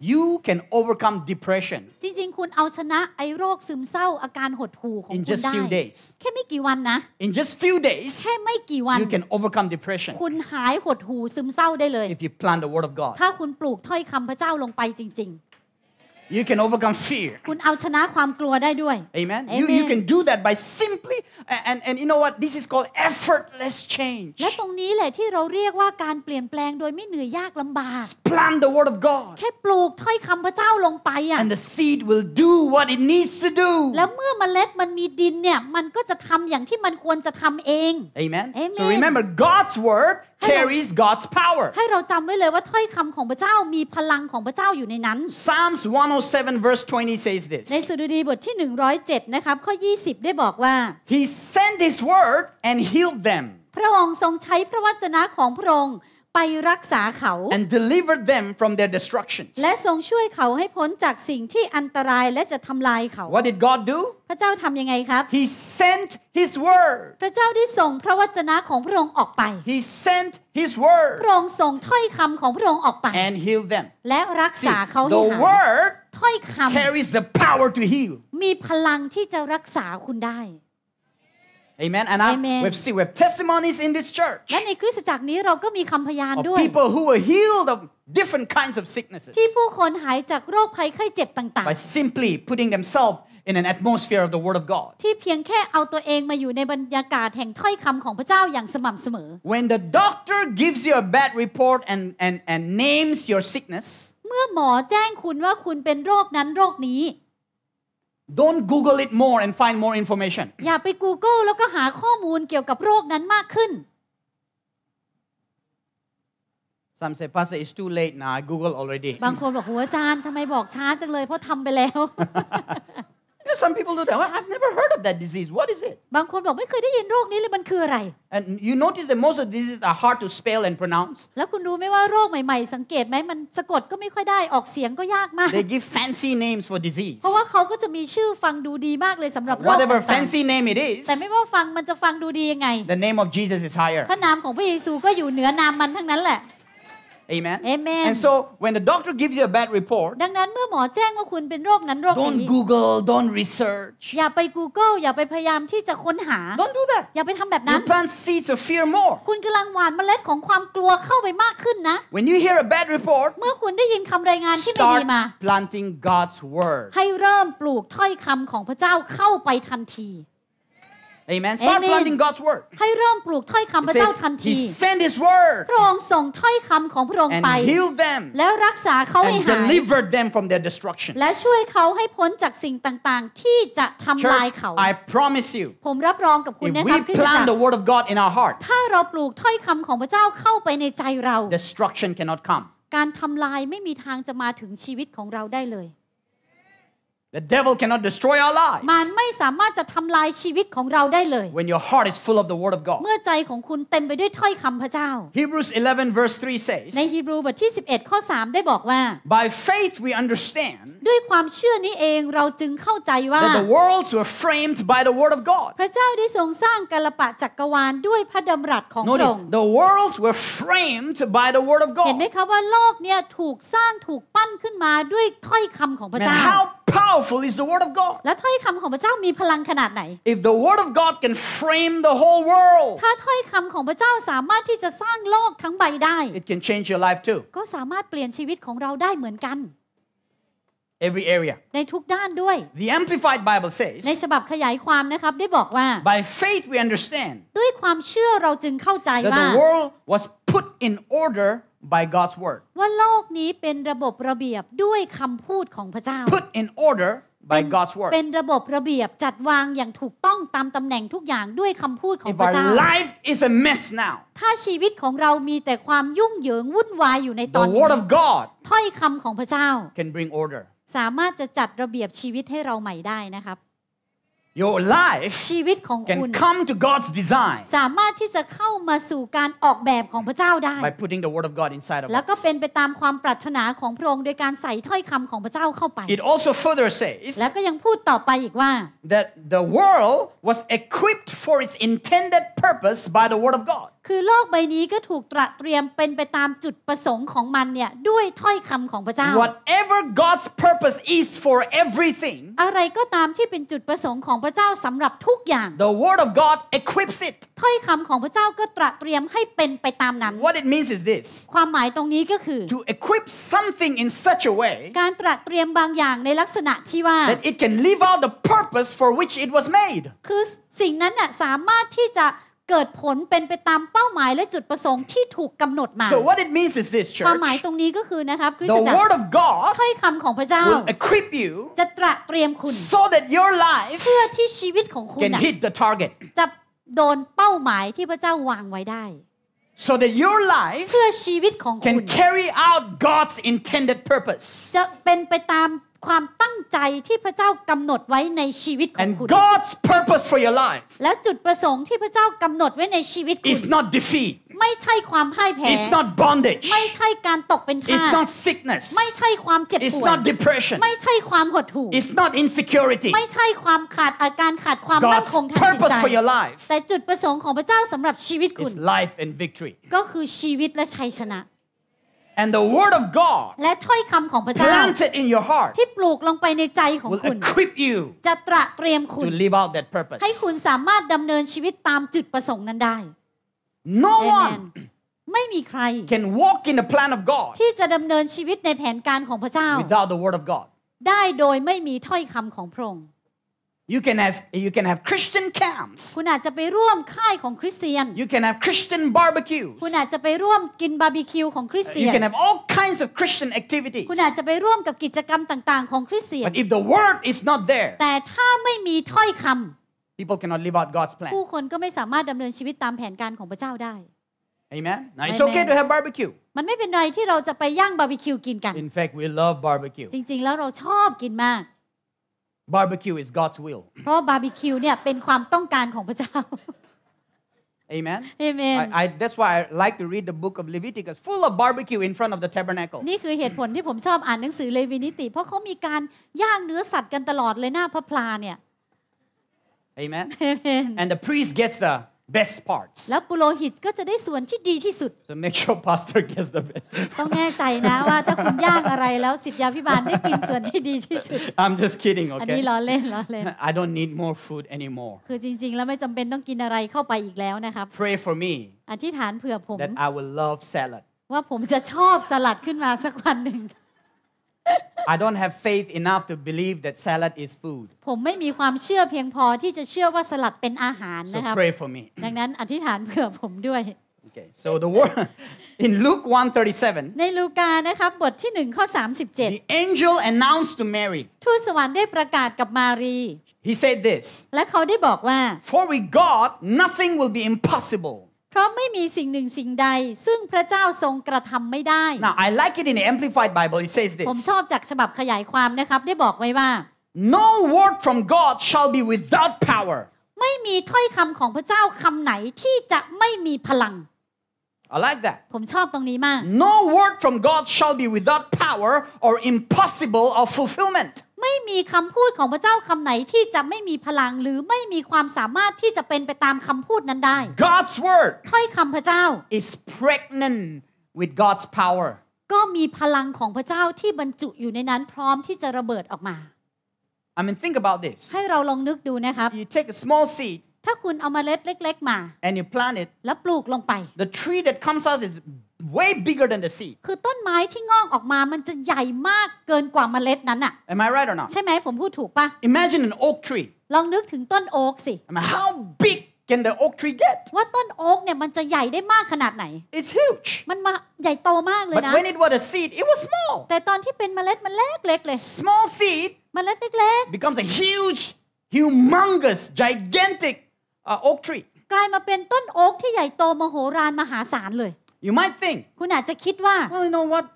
you can overcome depression จริงๆ คุณเอาชนะไอ้โรคซึมเศร้าอาการหดหู่ของคุณได้แค่ไม่กี่วันนะ in just few days แค่ไม่กี่วัน you can overcome depression คุณหายหดหู่ซึมเศร้าได้เลย if you plant the word of God ถ้าคุณปลูกถ้อยคำพระเจ้าลงไปจริง ๆ You can overcome fear. คุณเอาชนะความกลัวได้ด้วย Amen. Amen. You, you can do that by simply and and you know what this is called effortless change. และตรงนี้แหละที่เราเรียกว่าการเปลี่ยนแปลงโดยไม่เหนื่อยยากลำบาก Plant the word of God. แค่ปลูกถ้อยคำพระเจ้าลงไปอ่ะ And the seed will do what it needs to do. แล้วเมื่อเมล็ดมันมีดินเนี่ยมันก็จะทำอย่างที่มันควรจะทำเอง Amen. Amen. So remember God's word carries God's power ให้เราจำไว้เลยว่าถ้อยคำของพระเจ้ามีพลังของพระเจ้าอยู่ในนั้น Psalms 107 verse 20 says this ในสดุดีบทที่107นะครับข้อ20ได้บอกว่า He sent His word and healed them พระองค์ทรงใช้พระวจนะของพระองค์ไปรักษาเขา and deliver them from their destructions และทรงช่วยเขาให้พ้นจากสิ่งที่อันตรายและจะทำลายเขา what did God do พระเจ้าทำยังไงครับ He sent His word พระเจ้าได้ส่งพระวจนะของพระองค์ออกไป He sent His word พระองค์ส่งถ้อยคำของพระองค์ออกไป and heal them และรักษาเขาให้หาย the word carries the power to heal มีพลังที่จะรักษาคุณได้ Amen. And Amen. I, we've seen we have testimonies in this church. และในคริสตจักรนี้เราก็มีคำพยานด้วย People who were healed of different kinds of sicknesses. ที่ผู้คนหายจากโรคภัยไข้เจ็บต่างๆ By simply putting themselves in an atmosphere of the Word of God. ที่เพียงแค่เอาตัวเองมาอยู่ในบรรยากาศแห่งถ้อยคำของพระเจ้าอย่างสม่ำเสมอ When the doctor gives you a bad report and and and names your sickness. เมื่อหมอแจ้งคุณว่าคุณเป็นโรคนั้นโรคนี้ Don't Google it more and find more information อย่าไป Google แล้วก็หาข้อมูลเกี่ยวกับโรคนั้นมากขึ้น Some say Pastor it's too late now I Google already บางคนบอกหัวอาจารย์ทำไมบอกช้าจังเลยเพราะทำไปแล้ว know, some people do that. Well, I've never heard of that disease. What is it? บางคนบอกไม่เคยได้ยินโรคนี้เลยมันคืออะไร And you notice that most of the s e a are hard to spell and pronounce. แล้วคุณรู้ไหมว่าโรคใหม่ ๆ สังเกตไหมมันสะกดก็ไม่ค่อยได้ออกเสียงก็ยากมาก They give fancy names for disease. เพราะว่าเขาก็จะมีชื่อฟังดูดีมากเลยสำหรับโรค Whatever fancy name it is. แต่ไม่ว่าฟังมันจะฟังดูดียังไง The name of Jesus is higher. พระนามของพระเยซูก็อยู่เหนือนามมันทั้งนั้นแหละ Amen. Amen. And so when the doctor gives you a bad report, ดังนั้นเมื่อหมอแจ้งว่าคุณเป็นโรคนั้นโรคนี้ don't Google, don't research. อย่าไป Google อย่าไปพยายามที่จะค้นหา Don't do that. อย่าไปทำแบบนั้ You น plant seeds of fear more. คุณกำลังหว่านเมล็ดของความกลัวเข้าไปมากขึ้นนะ When you hear a bad report, เมื่อคุณได้ยินคำรายงานที่ไม่ดีมา start planting God's word. ให้เริ่มปลูกถ้อยคำของพระเจ้าเข้าไปทันที Amen. Start Amen. planting God's word. ให้เริ่มปลูกถ้อยคำพระเจ้าทันที He s e n d His word. พระองค์ส่งถ้อยคำของพระองค์ไป heal them. แล้วรักษาเขาให้หาย And e l i v e r them from their destruction. และช่วยเขาให้พ้นจากสิ่งต่างๆ ที่จะทำลายเขา I promise you. ผมรับรองกับคุณนะครับคริสตจักร we plant the word of God in our h e a r t ถ้าเราปลูกถ้อยคำของพระเจ้าเข้าไปในใจเรา Destruction cannot come. การทำลายไม่มีทางจะมาถึงชีวิตของเราได้เลย The devil cannot destroy our lives. มันไม่สามารถจะทำลายชีวิตของเราได้เลย When your heart is full of the word of God. เมื่อใจของคุณเต็มไปด้วยถ้อยคำพระเจ้า Hebrews 11 verse 3 says ในฮีบรูบทที่11ข้อ 3 ได้บอกว่า By faith we understand ด้วยความเชื่อนี้เองเราจึงเข้าใจว่า That the worlds were framed by the word of God. พระเจ้าได้ทรงสร้างกาลปะจักรวาลด้วยพระดำรัสของพระองค์ The worlds were framed by the word of God. เห็นไหมคะว่าโลกเนี่ยถูกสร้างถูกปั้นขึ้นมาด้วยถ้อยคำของพระเจ้า How powerful is the word of God และถ้อยคำของพระเจ้ามีพลังขนาดไหน If the word of God can frame the whole world ถ้าถ้อยคำของพระเจ้าสามารถที่จะสร้างโลกทั้งใบได้ It can change your life too ก็สามารถเปลี่ยนชีวิตของเราได้เหมือนกัน every area ในทุกด้านด้วย The Amplified Bible says ในฉบับขยายความนะครับได้บอกว่า By faith we understand ด้วยความเชื่อเราจึงเข้าใจว่า t h the world was put in order by God's word ว่าโลกนี้เป็นระบบระเบียบด้วยคำพูดของพระเจ้า put in order by God's word เป็นระบบระเบียบจัดวางอย่างถูกต้องตามตำแหน่งทุกอย่างด้วยคำพูดของพระเจ้า life is a mess now ถ้าชีวิตของเรามีแต่ความยุ่งเหยิงวุ่นวายอยู่ในตอนนี้ the word of God ถ้อยคำของพระเจ้า can bring order สามารถจะจัดระเบียบชีวิตให้เราใหม่ได้นะครับ Your life ชีวิตของคุณ can come to God's design สามารถที่จะเข้ามาสู่การออกแบบของพระเจ้าได้ by putting the word of God inside of us It also further says แล้วก็ยังพูดต่อไปอีกว่า that the world was equipped for its intended purpose by the word of God คือโลกใบนี้ก็ถูกตระเตรียมเป็นไปตามจุดประสงค์ของมันเนี่ยด้วยถ้อยคำของพระเจ้า Whatever God's purpose is for everything อะไรก็ตามที่เป็นจุดประสงค์ของพระเจ้าสำหรับทุกอย่าง The word of God equips it ถ้อยคำของพระเจ้าก็ตระเตรียมให้เป็นไปตามนั้น What it means is this ความหมายตรงนี้ก็คือ To equip something in such a way การตระเตรียมบางอย่างในลักษณะที่ว่า That it can live out the purpose for which it was made คือสิ่งนั้นน่ะสามารถที่จะเกิดผลเป็นไปตามเป้าหมายและจุดประสงค์ที่ถูกกำหนดมา So what it means is this church ความหมายตรงนี้ก็คือนะครับคริสตจักร The word of God ถ้อยคำของพระเจ้า will equip you จะตระเตรียมคุณ so that your life เพื่อที่ชีวิตของคุณ can hit the target จะโดนเป้าหมายที่พระเจ้าวางไว้ได้ so that your life can carry out God's intended purpose จะเป็นไปตามความตั้งใจที่พระเจ้ากำหนดไว้ในชีวิตของคุณ God's purpose for your life และจุดประสงค์ที่พระเจ้ากำหนดไว้ในชีวิตคุณ i s not defeat ไม่ใช่ความพ่ายแพ้ i s not bondage ไม่ใช่การตกเป็นทาส i s not sickness ไม่ใช่ความเจ็บปวด i s not depression ไม่ใช่ความหดหู่ i s not insecurity ไม่ใช่ความขาด อาการขาดความมั่นคงทางจิตใจ for your life แต่จุดประสงค์ของพระเจ้าสำหรับชีวิตคุณ Is life and victory ก็คือชีวิตและชัยชนะ and the word of God และถ้อยคำของพระเจ้า planted in your heart ที่ปลูกลงไปในใจของคุณ equip you จะตระเตรียมคุณ to live out that purpose ให้คุณสามารถดำเนินชีวิตตามจุดประสงค์นั้นได้ no one ไม่มีใคร can walk in the plan of God ที่จะดำเนินชีวิตในแผนการของพระเจ้า without the word of God ได้โดยไม่มีถ้อยคำของพระองค์ You can have you can have Christian camps. คุณอาจจะไปร่วมค่ายของคริสเตียน You can have Christian barbecues. คุณอาจจะไปร่วมกินบาร์บีคิวของคริสเตียน You can have all kinds of Christian activities. คุณอาจจะไปร่วมกับกิจกรรมต่างๆของคริสเตียน But if the word is not there. แต่ถ้าไม่มีถ้อยคำ People cannot live out God's plan. ผู้คนก็ไม่สามารถดำเนินชีวิตตามแผนการของพระเจ้าได้ Amen. Now it's okay to have barbecue. มันไม่เป็นไรที่เราจะไปย่างบาร์บีคิวกินกัน In fact we love barbecue. จริงๆแล้วเราชอบกินมาก Barbecue is God's will. <coughs> เพราะบาร์บีคิวเนี่ยเป็นความต้องการของพระเจ้า <laughs> Amen. Amen. I, I, that's why I like to read the book of Leviticus, full of barbecue in front of the tabernacle. นี่คือเหตุผลที่ผมชอบอ่านหนังสือเลวีนิติ Amen. <laughs> Amen. And the priest gets the best parts แล้วปุโรหิตก็จะได้ส่วนที่ดีที่สุด so make sure pastor gets the best ต้องแน่ใจนะว่าถ้าคุณย่างอะไรแล้วสิทธยาพิบาลได้กินส่วนที่ดีที่สุด I'm just kidding okay อันนี้ล้อเล่นล้อเล่น I don't need more food anymore คือจริงๆแล้วไม่จำเป็นต้องกินอะไรเข้าไปอีกแล้วนะครับ Pray for me อธิษฐานเผื่อผม that I will love salad ว่าผมจะชอบสลัดขึ้นมาสักวันหนึ่ง I don't have faith enough to believe that salad is food ผมไม่มีความเชื่อเพียงพอที่จะเชื่อว่าสลัดเป็นอาหารนะครับ so pray for me <coughs> ดังนั้นอธิษฐานเผื่อผมด้วย Okay, so the word <laughs> in Luke 1:37. ในลูกานะครับบทที่1ข้อ37 The angel announced to Mary. ทูตสวรรค์ได้ประกาศกับมารี He said this. และเขาได้บอกว่า For with God nothing will be impossible. พราะไม่มีสิ่งหนึ่งสิ่งใด ซึ่งพระเจ้าทรงกระทำไม่ได้ Now I like it in the Amplified Bible it says this ผมชอบจากฉบับขยายความนะครับได้บอกไว้ว่า No word from God shall be without power ไม่มีถ้อยคำของพระเจ้าคำไหนที่จะไม่มีพลัง I like that ผมชอบตรงนี้มาก No word from God shall be without power or impossible of fulfillment ไม่มีคำพูดของพระเจ้าคำไหนที่จะไม่มีพลังหรือไม่มีความสามารถที่จะเป็นไปตามคำพูดนั้นได้ God's word ถ้อยคำพระเจ้า is pregnant with God's power ก็มีพลังของพระเจ้าที่บรรจุอยู่ในนั้นพร้อมที่จะระเบิดออกมา I mean think about this ให้เราลองนึกดูนะครับ you take a small seed ถ้าคุณเอาเมล็ดเล็ก ๆมา and you plant it แล้วปลูกลงไป the tree that comes out is way bigger than the seed คือต้นไม้ที่งอกออกมามันจะใหญ่มากเกินกว่าเมล็ดนั้นอะ Am I right or not ใช่ไหมผมพูดถูกปะ Imagine an oak tree ลองนึกถึงต้นโอ๊กสิ How big can the oak tree get ว่าต้นโอ๊กเนี่ยมันจะใหญ่ได้มากขนาดไหน It's huge มันมาใหญ่โตมากเลยนะ But when it was a seed it was small แต่ตอนที่เป็นเมล็ดมันเล็กเล็กเลย Small seed เมล็ดเล็กๆ becomes a huge humongous gigantic uh, oak tree กลายมาเป็นต้นโอ๊กที่ใหญ่โตมโหฬารมหาศาลเลย you might think คุณอาจจะคิดว่า well you know what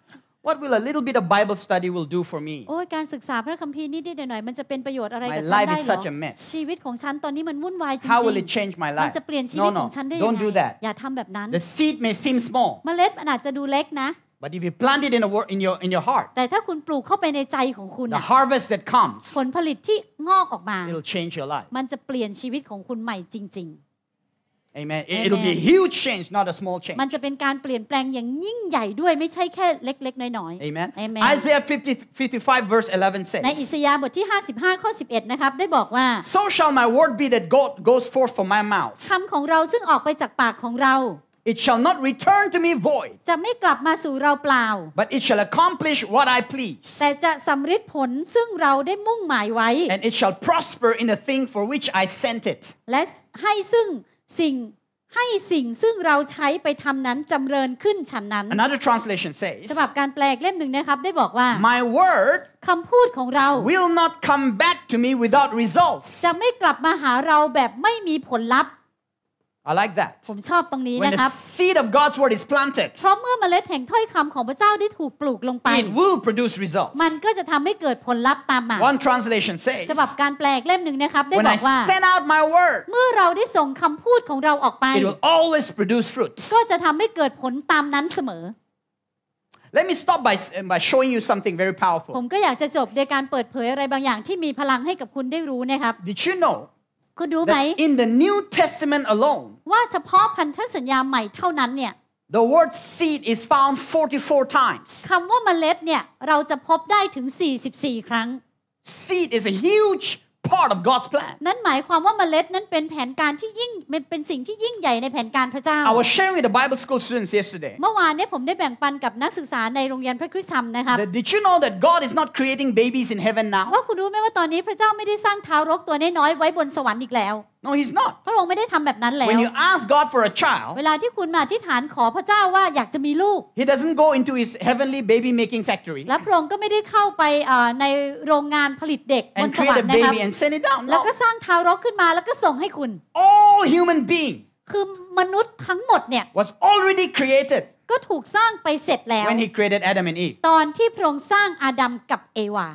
What will a little bit of Bible study will do for me? โอ้ยการศึกษาพระคัมภีร์นิดหน่อยมันจะเป็นประโยชน์อะไรกับฉันได้หรอ My life is such a mess. ชีวิตของฉันตอนนี้มันวุ่นวายจริงๆ How will it change my life? มันจะเปลี่ยนชีวิตของฉันได้ยังไง Don't do that. อย่าทำแบบนั้น The seed may seem small. เมล็ดมันอาจจะดูเล็กนะ But if you plant it in a in your in your heart. แต่ถ้าคุณปลูกเข้าไปในใจของคุณ The harvest that comes. ผลผลิตที่งอกออกมา It'll change your life. มันจะเปลี่ยนชีวิตของคุณใหม่จริง ๆ Amen. It, will be a huge change, not a small change. มันจะเป็นการเปลี่ยนแปลงอย่างยิ่งใหญ่ด้วยไม่ใช่แค่เล็กๆ น้อยๆ Amen. Amen. Isaiah 50, 55 verse 11 says. ในอิสยาห์บทที่55ข้อ So shall my word be that God goes forth from my mouth. คำของเราซึ่งออกไปจากปากของเรา It shall not return to me void. จะไม่กลับมาสู่เราเปล่า But it shall accomplish what I please. แต่จะสำเร็จผลซึ่งเราได้มุ่งหมายไว้ And it shall prosper in the thing for which I sent it. และให้ซึ่งสิ่งให้สิ่งซึ่งเราใช้ไปทำนั้นจำเริญขึ้นฉันนั้น Another translation says ฉบับการแปลเล่มหนึ่งนะครับ ได้บอกว่า My word คำพูดของเรา will not come back to me without results จะไม่กลับมาหาเราแบบไม่มีผลลัพธ์ I like that. ผมชอบตรงนี้นะครับ When the seed of God's word is planted, เพราะเมื่อเมล็ดแห่งถ้อยคำของพระเจ้าได้ถูกปลูกลงไป it will produce results. มันก็จะทำให้เกิดผลลัพธ์ตามมา One translation says, ฉบับการแปลกเล่มหนึ่งนะครับได้บอกว่า When I send out my word, เมื่อเราได้ส่งคำพูดของเราออกไป it will always produce fruit. ก็จะทำให้เกิดผลตามนั้นเสมอ Let me stop by, by showing you something very powerful. ผมก็อยากจะจบโดยการเปิดเผยอะไรบางอย่าง ที่มีพลังให้กับคุณได้รู้นะครับ Did you know คุณรู้ไหม in the New Testament alone ว่าเฉพาะพันธสัญญาใหม่เท่านั้นเนี่ย the word seed is found 44 times คำว่าเมล็ดเนี่ยเราจะพบได้ถึง 44 ครั้ง seed is a huge part of God's plan นั่นหมายความว่าเมล็ดนั้นเป็นแผนการที่ยิ่งเป็นสิ่งที่ยิ่งใหญ่ในแผนการพระเจ้า I was sharing with the Bible school students yesterday เมื่อวานนี้ผมได้แบ่งปันกับนักศึกษาในโรงเรียนพระคริสต์ธรรมนะครับ Did you know that God is not creating babies in heaven now ว่าคุณรู้ไหมว่าตอนนี้พระเจ้าไม่ได้สร้างทารกตัวน้อยๆไว้บนสวรรค์อีกแล้ว No he's not พระองค์ไม่ได้ทำแบบนั้นแล้ว When you ask God for a child เวลาที่คุณมาที่ฐานขอพระเจ้าว่าอยากจะมีลูก He doesn't go into his heavenly baby making factory และพระองค์ก็ไม่ได้เข้าไปในโรงงานผลิตเด็กบนสวรรค์นะครับ and send it down แล้วก็สร้างทารกขึ้นมาแล้วก็ส่งให้คุณ All human being คือมนุษย์ทั้งหมดเนี่ย was already created ก็ถูกสร้างไปเสร็จแล้ว When he created Adam and Eve ตอนที่พระองค์สร้างอาดัมกับเอวา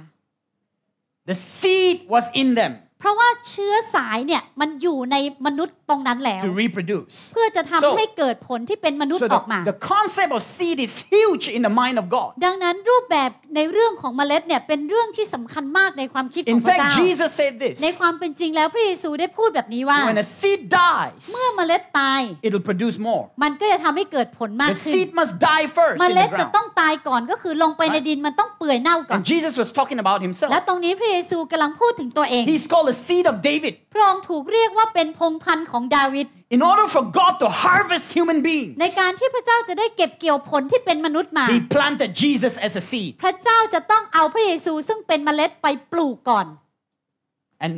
The seed was in them เพราะว่าเชื้อสายเนี่ยมันอยู่ในมนุษย์ตรงนั้นแล้ว reproduce เพื่อจะทำให้เกิดผลที่เป็นมนุษย์ออกมา the concept of seed is huge in the mind of God ดังนั้นรูปแบบในเรื่องของเมล็ดเนี่ยเป็นเรื่องที่สำคัญมากในความคิดของพระเจ้า Jesus said this ในความเป็นจริงแล้วพระเยซูได้พูดแบบนี้ว่า when a seed dies เมื่อเมล็ดตาย it'll produce more มันก็จะทำให้เกิดผลมากขึ้น the seed must die first เมล็ดจะต้องตายก่อนก็คือลงไปในดินมันต้องเปื่อยเน่าก่อน and Jesus was talking about himself และตรงนี้พระเยซูกำลังพูดถึงตัวเอง he's called the seed of David พระองค์ถูกเรียกว่าเป็นพงพันธุ์ของดาวิด In order for God to harvest human beings ในการที่พระเจ้าจะได้เก็บเกี่ยวผลที่เป็นมนุษย์มา He planted Jesus as a seed พระเจ้าจะต้องเอาพระเยซูซึ่งเป็นเมล็ดไปปลูกก่อน And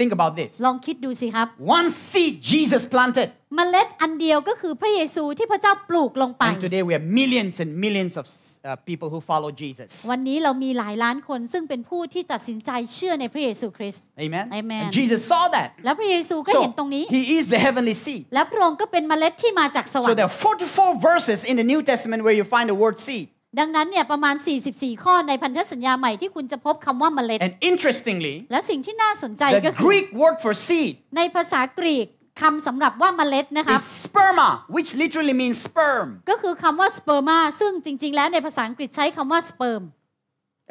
Think about this ลองคิดดูสิครับ One seed Jesus planted เมล็ดอันเดียวก็คือพระเยซูที่พระเจ้าปลูกลงไป And today we have millions and millions of people who follow Jesus วันนี้เรามีหลายล้านคนซึ่งเป็นผู้ที่ตัดสินใจเชื่อในพระเยซูคริสต์ Amen Amen and Jesus saw that แล้วพระเยซูก็เห็นตรงนี้ He is the heavenly seed และพระองค์ก็เป็นเมล็ดที่มาจากสวรรค์ So there are 44 verses in the New Testament where you find the word seed ดังนั้นเนี่ยประมาณ 44 ข้อในพันธสัญญาใหม่ที่คุณจะพบคำว่าเมล็ด And interestingly และสิ่งที่น่าสนใจก็คือ Greek word for seed ในภาษากรีกคำสำหรับว่าเมล็ดนะคะ is sperma which literally means sperm ก็คือคำว่า sperma ซึ่งจริง ๆแล้วในภาษาอังกฤษใช้คำว่า sperm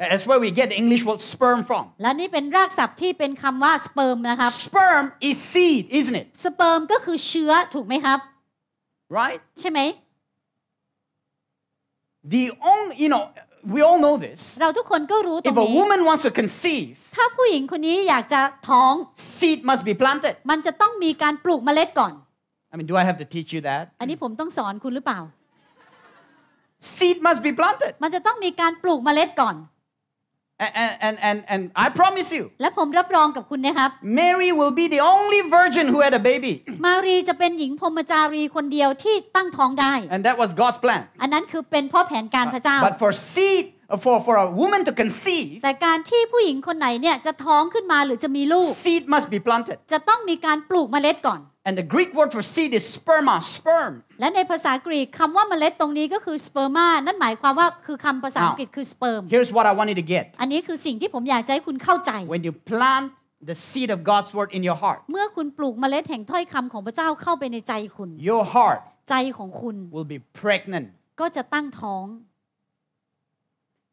That's where we get the English word sperm from และนี่เป็นรากศัพท์ที่เป็นคำว่า sperm นะครับ sperm is seed isn't it sperm ก็คือเชื้อถูกไหมครับ right ใช่ไหม the only you know we all know this เราทุกคนก็รู้ตรงนี้ if a woman wants to conceive ถ้าผู้หญิงคนนี้อยากจะท้อง seed must be planted มันจะต้องมีการปลูกเมล็ดก่อน I mean do I have to teach you that อันนี้ผมต้องสอนคุณหรือเปล่า seed must be planted มันจะต้องมีการปลูกเมล็ดก่อน And, and, and, and I promise you และผมรับรองกับคุณนะครับ Mary will be the only virgin who had a baby มารีจะเป็นหญิงพรหมจารีคนเดียวที่ตั้งท้องได้ And that was God's plan อันนั้นคือเป็นเพราะแผนการพระเจ้า But for seed for for a woman to conceive แต่การที่ผู้หญิงคนไหนเนี่ยจะท้องขึ้นมาหรือจะมีลูก Seed must be planted จะต้องมีการปลูกเมล็ดก่อน And the Greek word for seed is sperma, sperm. และในภาษากรีกคำว่าเมล็ดตรงนี้ก็คือ sperma นั่นหมายความว่าคือคำภาษาอังกฤษคือ sperm. Here's what I wanted to get. อันนี้คือสิ่งที่ผมอยากให้คุณเข้าใจ When you plant the seed of God's word in your heart. เมื่อคุณปลูกเมล็ดแห่งถ้อยคำของพระเจ้าเข้าไปในใจคุณ Your heart ใจของคุณ will be pregnant. ก็จะตั้งท้อง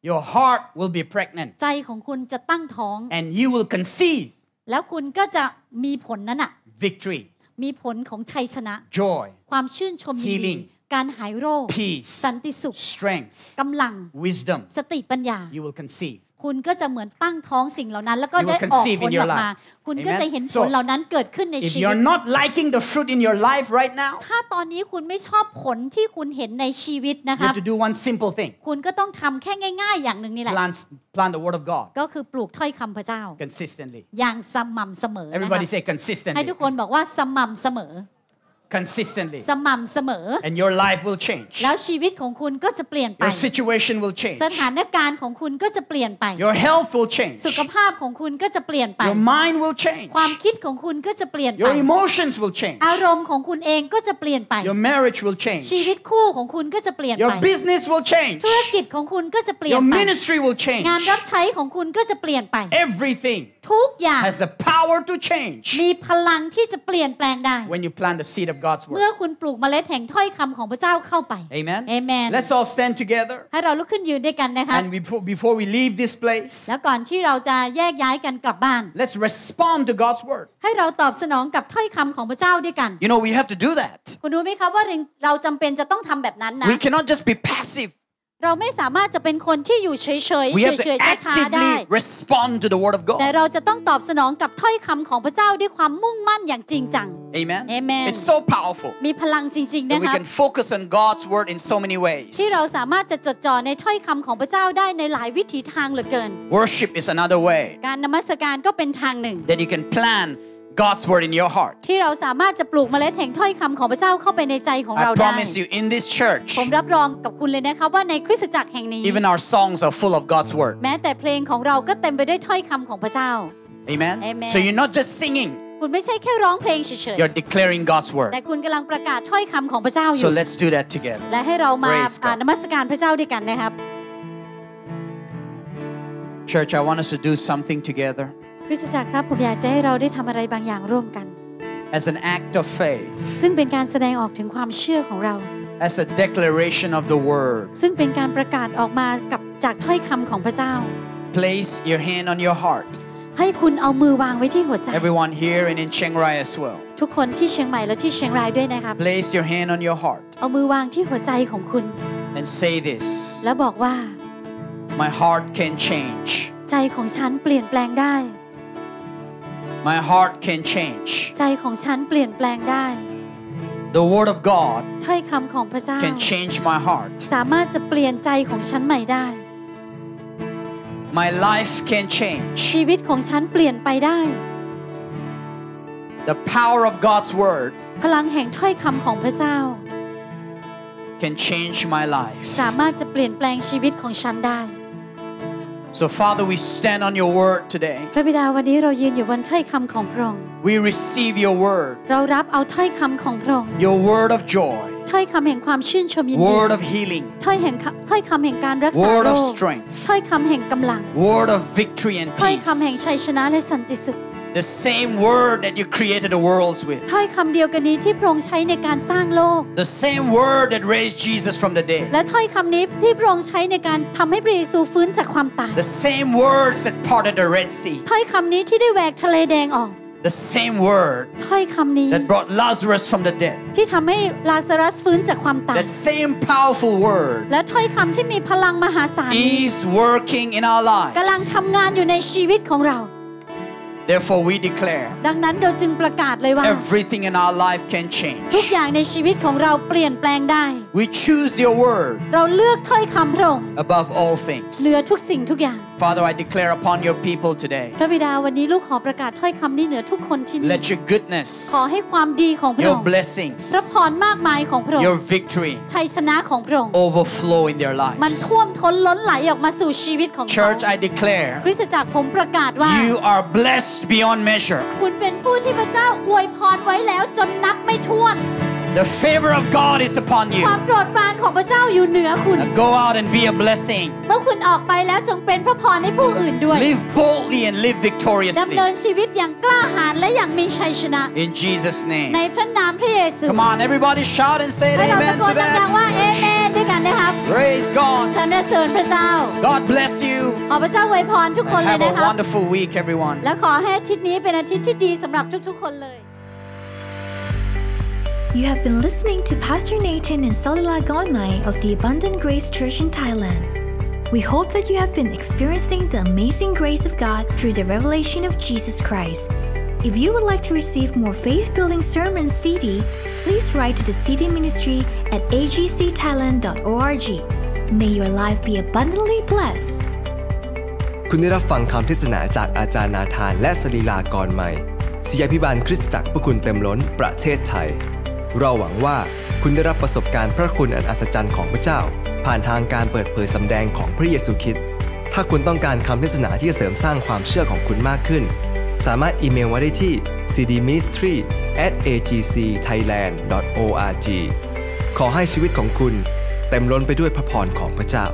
Your heart will be pregnant. ใจของคุณจะตั้งท้อง And you will conceive. แล้วคุณก็จะมีผลนั้นอะ Victory. มีผลของชัยชนะ joy ความชื่นชมยินดี การหายโรค peace สันติสุข strength กำลัง wisdom สติปัญญา you will conceive คุณก็จะเหมือนตั้งท้องสิ่งเหล่านั้นแล้วก็ได้ออกผลออกมา คุณก็จะเห็นผลเหล่านั้นเกิดขึ้นในชีวิต you're not liking the fruit in your life right now ถ้าตอนนี้คุณไม่ชอบผลที่คุณเห็นในชีวิตนะคะ to do one simple thing คุณก็ต้องทำแค่ง่ายๆ อย่างหนึ่งนี่แหละ Plant plant the word of God ก็คือปลูกถ้อยคำพระเจ้า Consistently อย่างสม่ำเสมอ Everybody say consistently ให้ทุกคนบอกว่าสม่ำเสมอ consistently and your life will change your situation will change your health will change your mind will change your emotions will change your marriage will change your business will change your ministry will change everything has the power to change when you plant the seed of of God's word เมื่อคุณปลูกเมล็ดแห่งถ้อยคำของพระเจ้าเข้าไป Amen Amen Let's all stand together ให้เราลุกขึ้นยืนด้วยกันนะคะ And w e before we leave this place แล้วก่อนที่เราจะแยกย้ายกันกลับบ้าน Let's respond to God's word ให้เราตอบสนองกับถ้อยคำของพระเจ้าด้วยกัน You know we have to do that คุณรู้ไหมคะว่าเราจำเป็นจะต้องทำแบบนั้นนะ We cannot just be passive เราไม่สามารถจะเป็นคนที่อยู่เฉยๆเฉยๆช้าๆได้แต่เราจะต้องตอบสนองกับถ้อยคำของพระเจ้าด้วยความมุ่งมั่นอย่างจริงจัง Amen Amen It's so powerful มีพลังจริงๆนะคะ We can focus on God's word in so many ways ที่เราสามารถจะจดจ่อในถ้อยคำของพระเจ้าได้ในหลายวิถีทางเหลือเกิน Worship is another way การนมัสการก็เป็นทางหนึ่ง Then you can plan God's word in your heart. ที่เราสามารถจะปลูกเมล็ดแห่งถ้อยคำของพระเจ้าเข้าไปในใจของเราได้ I promise you in this church ผมรับรองกับคุณเลยนะคะว่าในคริสตจักรแห่งนี้ Even our songs are full of God's word. แม้แต่เพลงของเราก็เต็มไปด้วยถ้อยคำของพระเจ้า Amen. Amen. So you're not just singing. คุณไม่ใช่แค่ร้องเพลงเฉยๆ You're declaring God's word แต่คุณกำลังประกาศถ้อยคำของพระเจ้าอยู่ So let's do that together และให้เรามาอ่านนมัสการพระเจ้าด้วยกันนะครับ Church I want us to do something together คริสตจักรครับผมอยากจะให้เราได้ทำอะไรบางอย่างร่วมกัน as an act of faith ซึ่งเป็นการแสดงออกถึงความเชื่อของเรา as a declaration of the word ซึ่งเป็นการประกาศออกมากับจากถ้อยคำของพระเจ้า place your hand on your heart ให้คุณเอามือวางไว้ที่หัวใจ everyone here and in Chiang Rai as well ทุกคนที่เชียงใหม่และที่เชียงรายด้วยนะครับ place your hand on your heart เอามือวางที่หัวใจของคุณ and say this แล้วบอกว่า my heart can change ใจของฉันเปลี่ยนแปลงได้ My heart can change ใจของฉันเปลี่ยนแปลงได้ The word of God ถ้อยคำของพระเจ้า can change my heart สามารถจะเปลี่ยนใจของฉันใหม่ได้ My life can change ชีวิตของฉันเปลี่ยนไปได้ The power of God's word พลังแห่งถ้อยคำของพระเจ้า can change my life สามารถจะเปลี่ยนแปลงชีวิตของฉันได้ So Father, we stand on your word today. พระบิดาวันนี้เรายืนอยู่บนถ้อยคำของพระองค์ We receive your word. เรารับเอาถ้อยคำของพระองค์ Your word of joy. ถ้อยคำแห่งความชื่นชมยินดี Word of healing ถ้อยแห่งถ้อยคำแห่งการรักษาโรค Word of strength ถ้อยคำแห่งกำลัง Word of victory and peace ถ้อยคำแห่งชัยชนะและสันติสุข the same word that you created the worlds with ถ้อยคำเดียวกันนี้ที่พระองค์ใช้ในการสร้างโลก the same word that raised Jesus from the dead และถ้อยคำนี้ที่พระองค์ใช้ในการทำให้พระเยซูฟื้นจากความตาย the same words that parted the Red Sea ถ้อยคำนี้ที่ได้แหวกทะเลแดงออก the same word that brought Lazarus from the dead ที่ทำให้ลาซารัสฟื้นจากความตาย that same powerful word และถ้อยคำที่มีพลังมหาศาล is working in our lives กำลังทำงานอยู่ในชีวิตของเรา Therefore we declare ดังนั้นเราจึงประกาศเลยว่า everything in our life can change ทุกอย่างในชีวิตของเราเปลี่ยนแปลงได้ We choose your word เราเลือกถ้อยคำพระองค์ above all things เหนือทุกสิ่งทุกอย่าง Father, I declare upon your people today. พระบิดาวันนี้ลูกขอประกาศถ้อยคำนี้เหนือทุกคนที่นี่ Let your goodness ขอให้ความดีของพระองค์ Your blessings พระพรมากมายของพระองค์ Your victory ชัยชนะของพระองค์ Overflow in their lives มันท่วมท้นล้นไหลออกมาสู่ชีวิตของเขา Church I declare คริสตจักรผมประกาศว่า You are blessed beyond measure คุณเป็นผู้ที่พระเจ้าอวยพรไว้แล้ว จนนับไม่ถ้วน The favor of God is upon you. ความโปรดปรานของพระเจ้าอยู่เหนือคุณ Go out and be a blessing. เมื่อคุณออกไปแล้วจงเป็นพระพรให้ผู้อื่นด้วย Live boldly and live victoriously. ดำเนินชีวิตอย่างกล้าหาญและอย่างมีชัยชนะ In Jesus name. ในพระนามพระเยซู Come on everybody shout and say amen to that. เราตดังๆว่าเอเมนด้วยกันนะครับ Praise God. สรรเสริญพระเจ้า God bless you. ขอพระเจ้าอวยพรทุกคนเลยนะครับ Have a wonderful week everyone. และขอให้อาทิตย์นี้เป็นอาทิตย์ที่ดีสำหรับทุกๆ คนเลย You have been listening to Pastor Nathan and Salila Gonmai of the Abundant Grace Church in Thailand. We hope that you have been experiencing the amazing grace of God through the revelation of Jesus Christ. If you would like to receive more faith building sermon CD, please write to the CD ministry at agcthailand.org. May your life be abundantly blessed. คุณได้รับฟังคำเทศนาจากอาจารย์นาธานและสลีลากรใหม่ศิยาพิบาลคริสตจักรพระคุณเต็มล้นประเทศไทยเราหวังว่าคุณได้รับประสบการณ์พระคุณอันอัศจรรย์ของพระเจ้า ผ่านทางการเปิดเผยสำแดงของพระเยซูคริสต์ถ้าคุณต้องการคำเทศนาที่จะเสริมสร้างความเชื่อของคุณมากขึ้นสามารถอีเมลมาได้ที่ cdministry at g c t h a i l a n d org ขอให้ชีวิตของคุณ เต็มล้นไปด้วยพระพรของพระเจ้า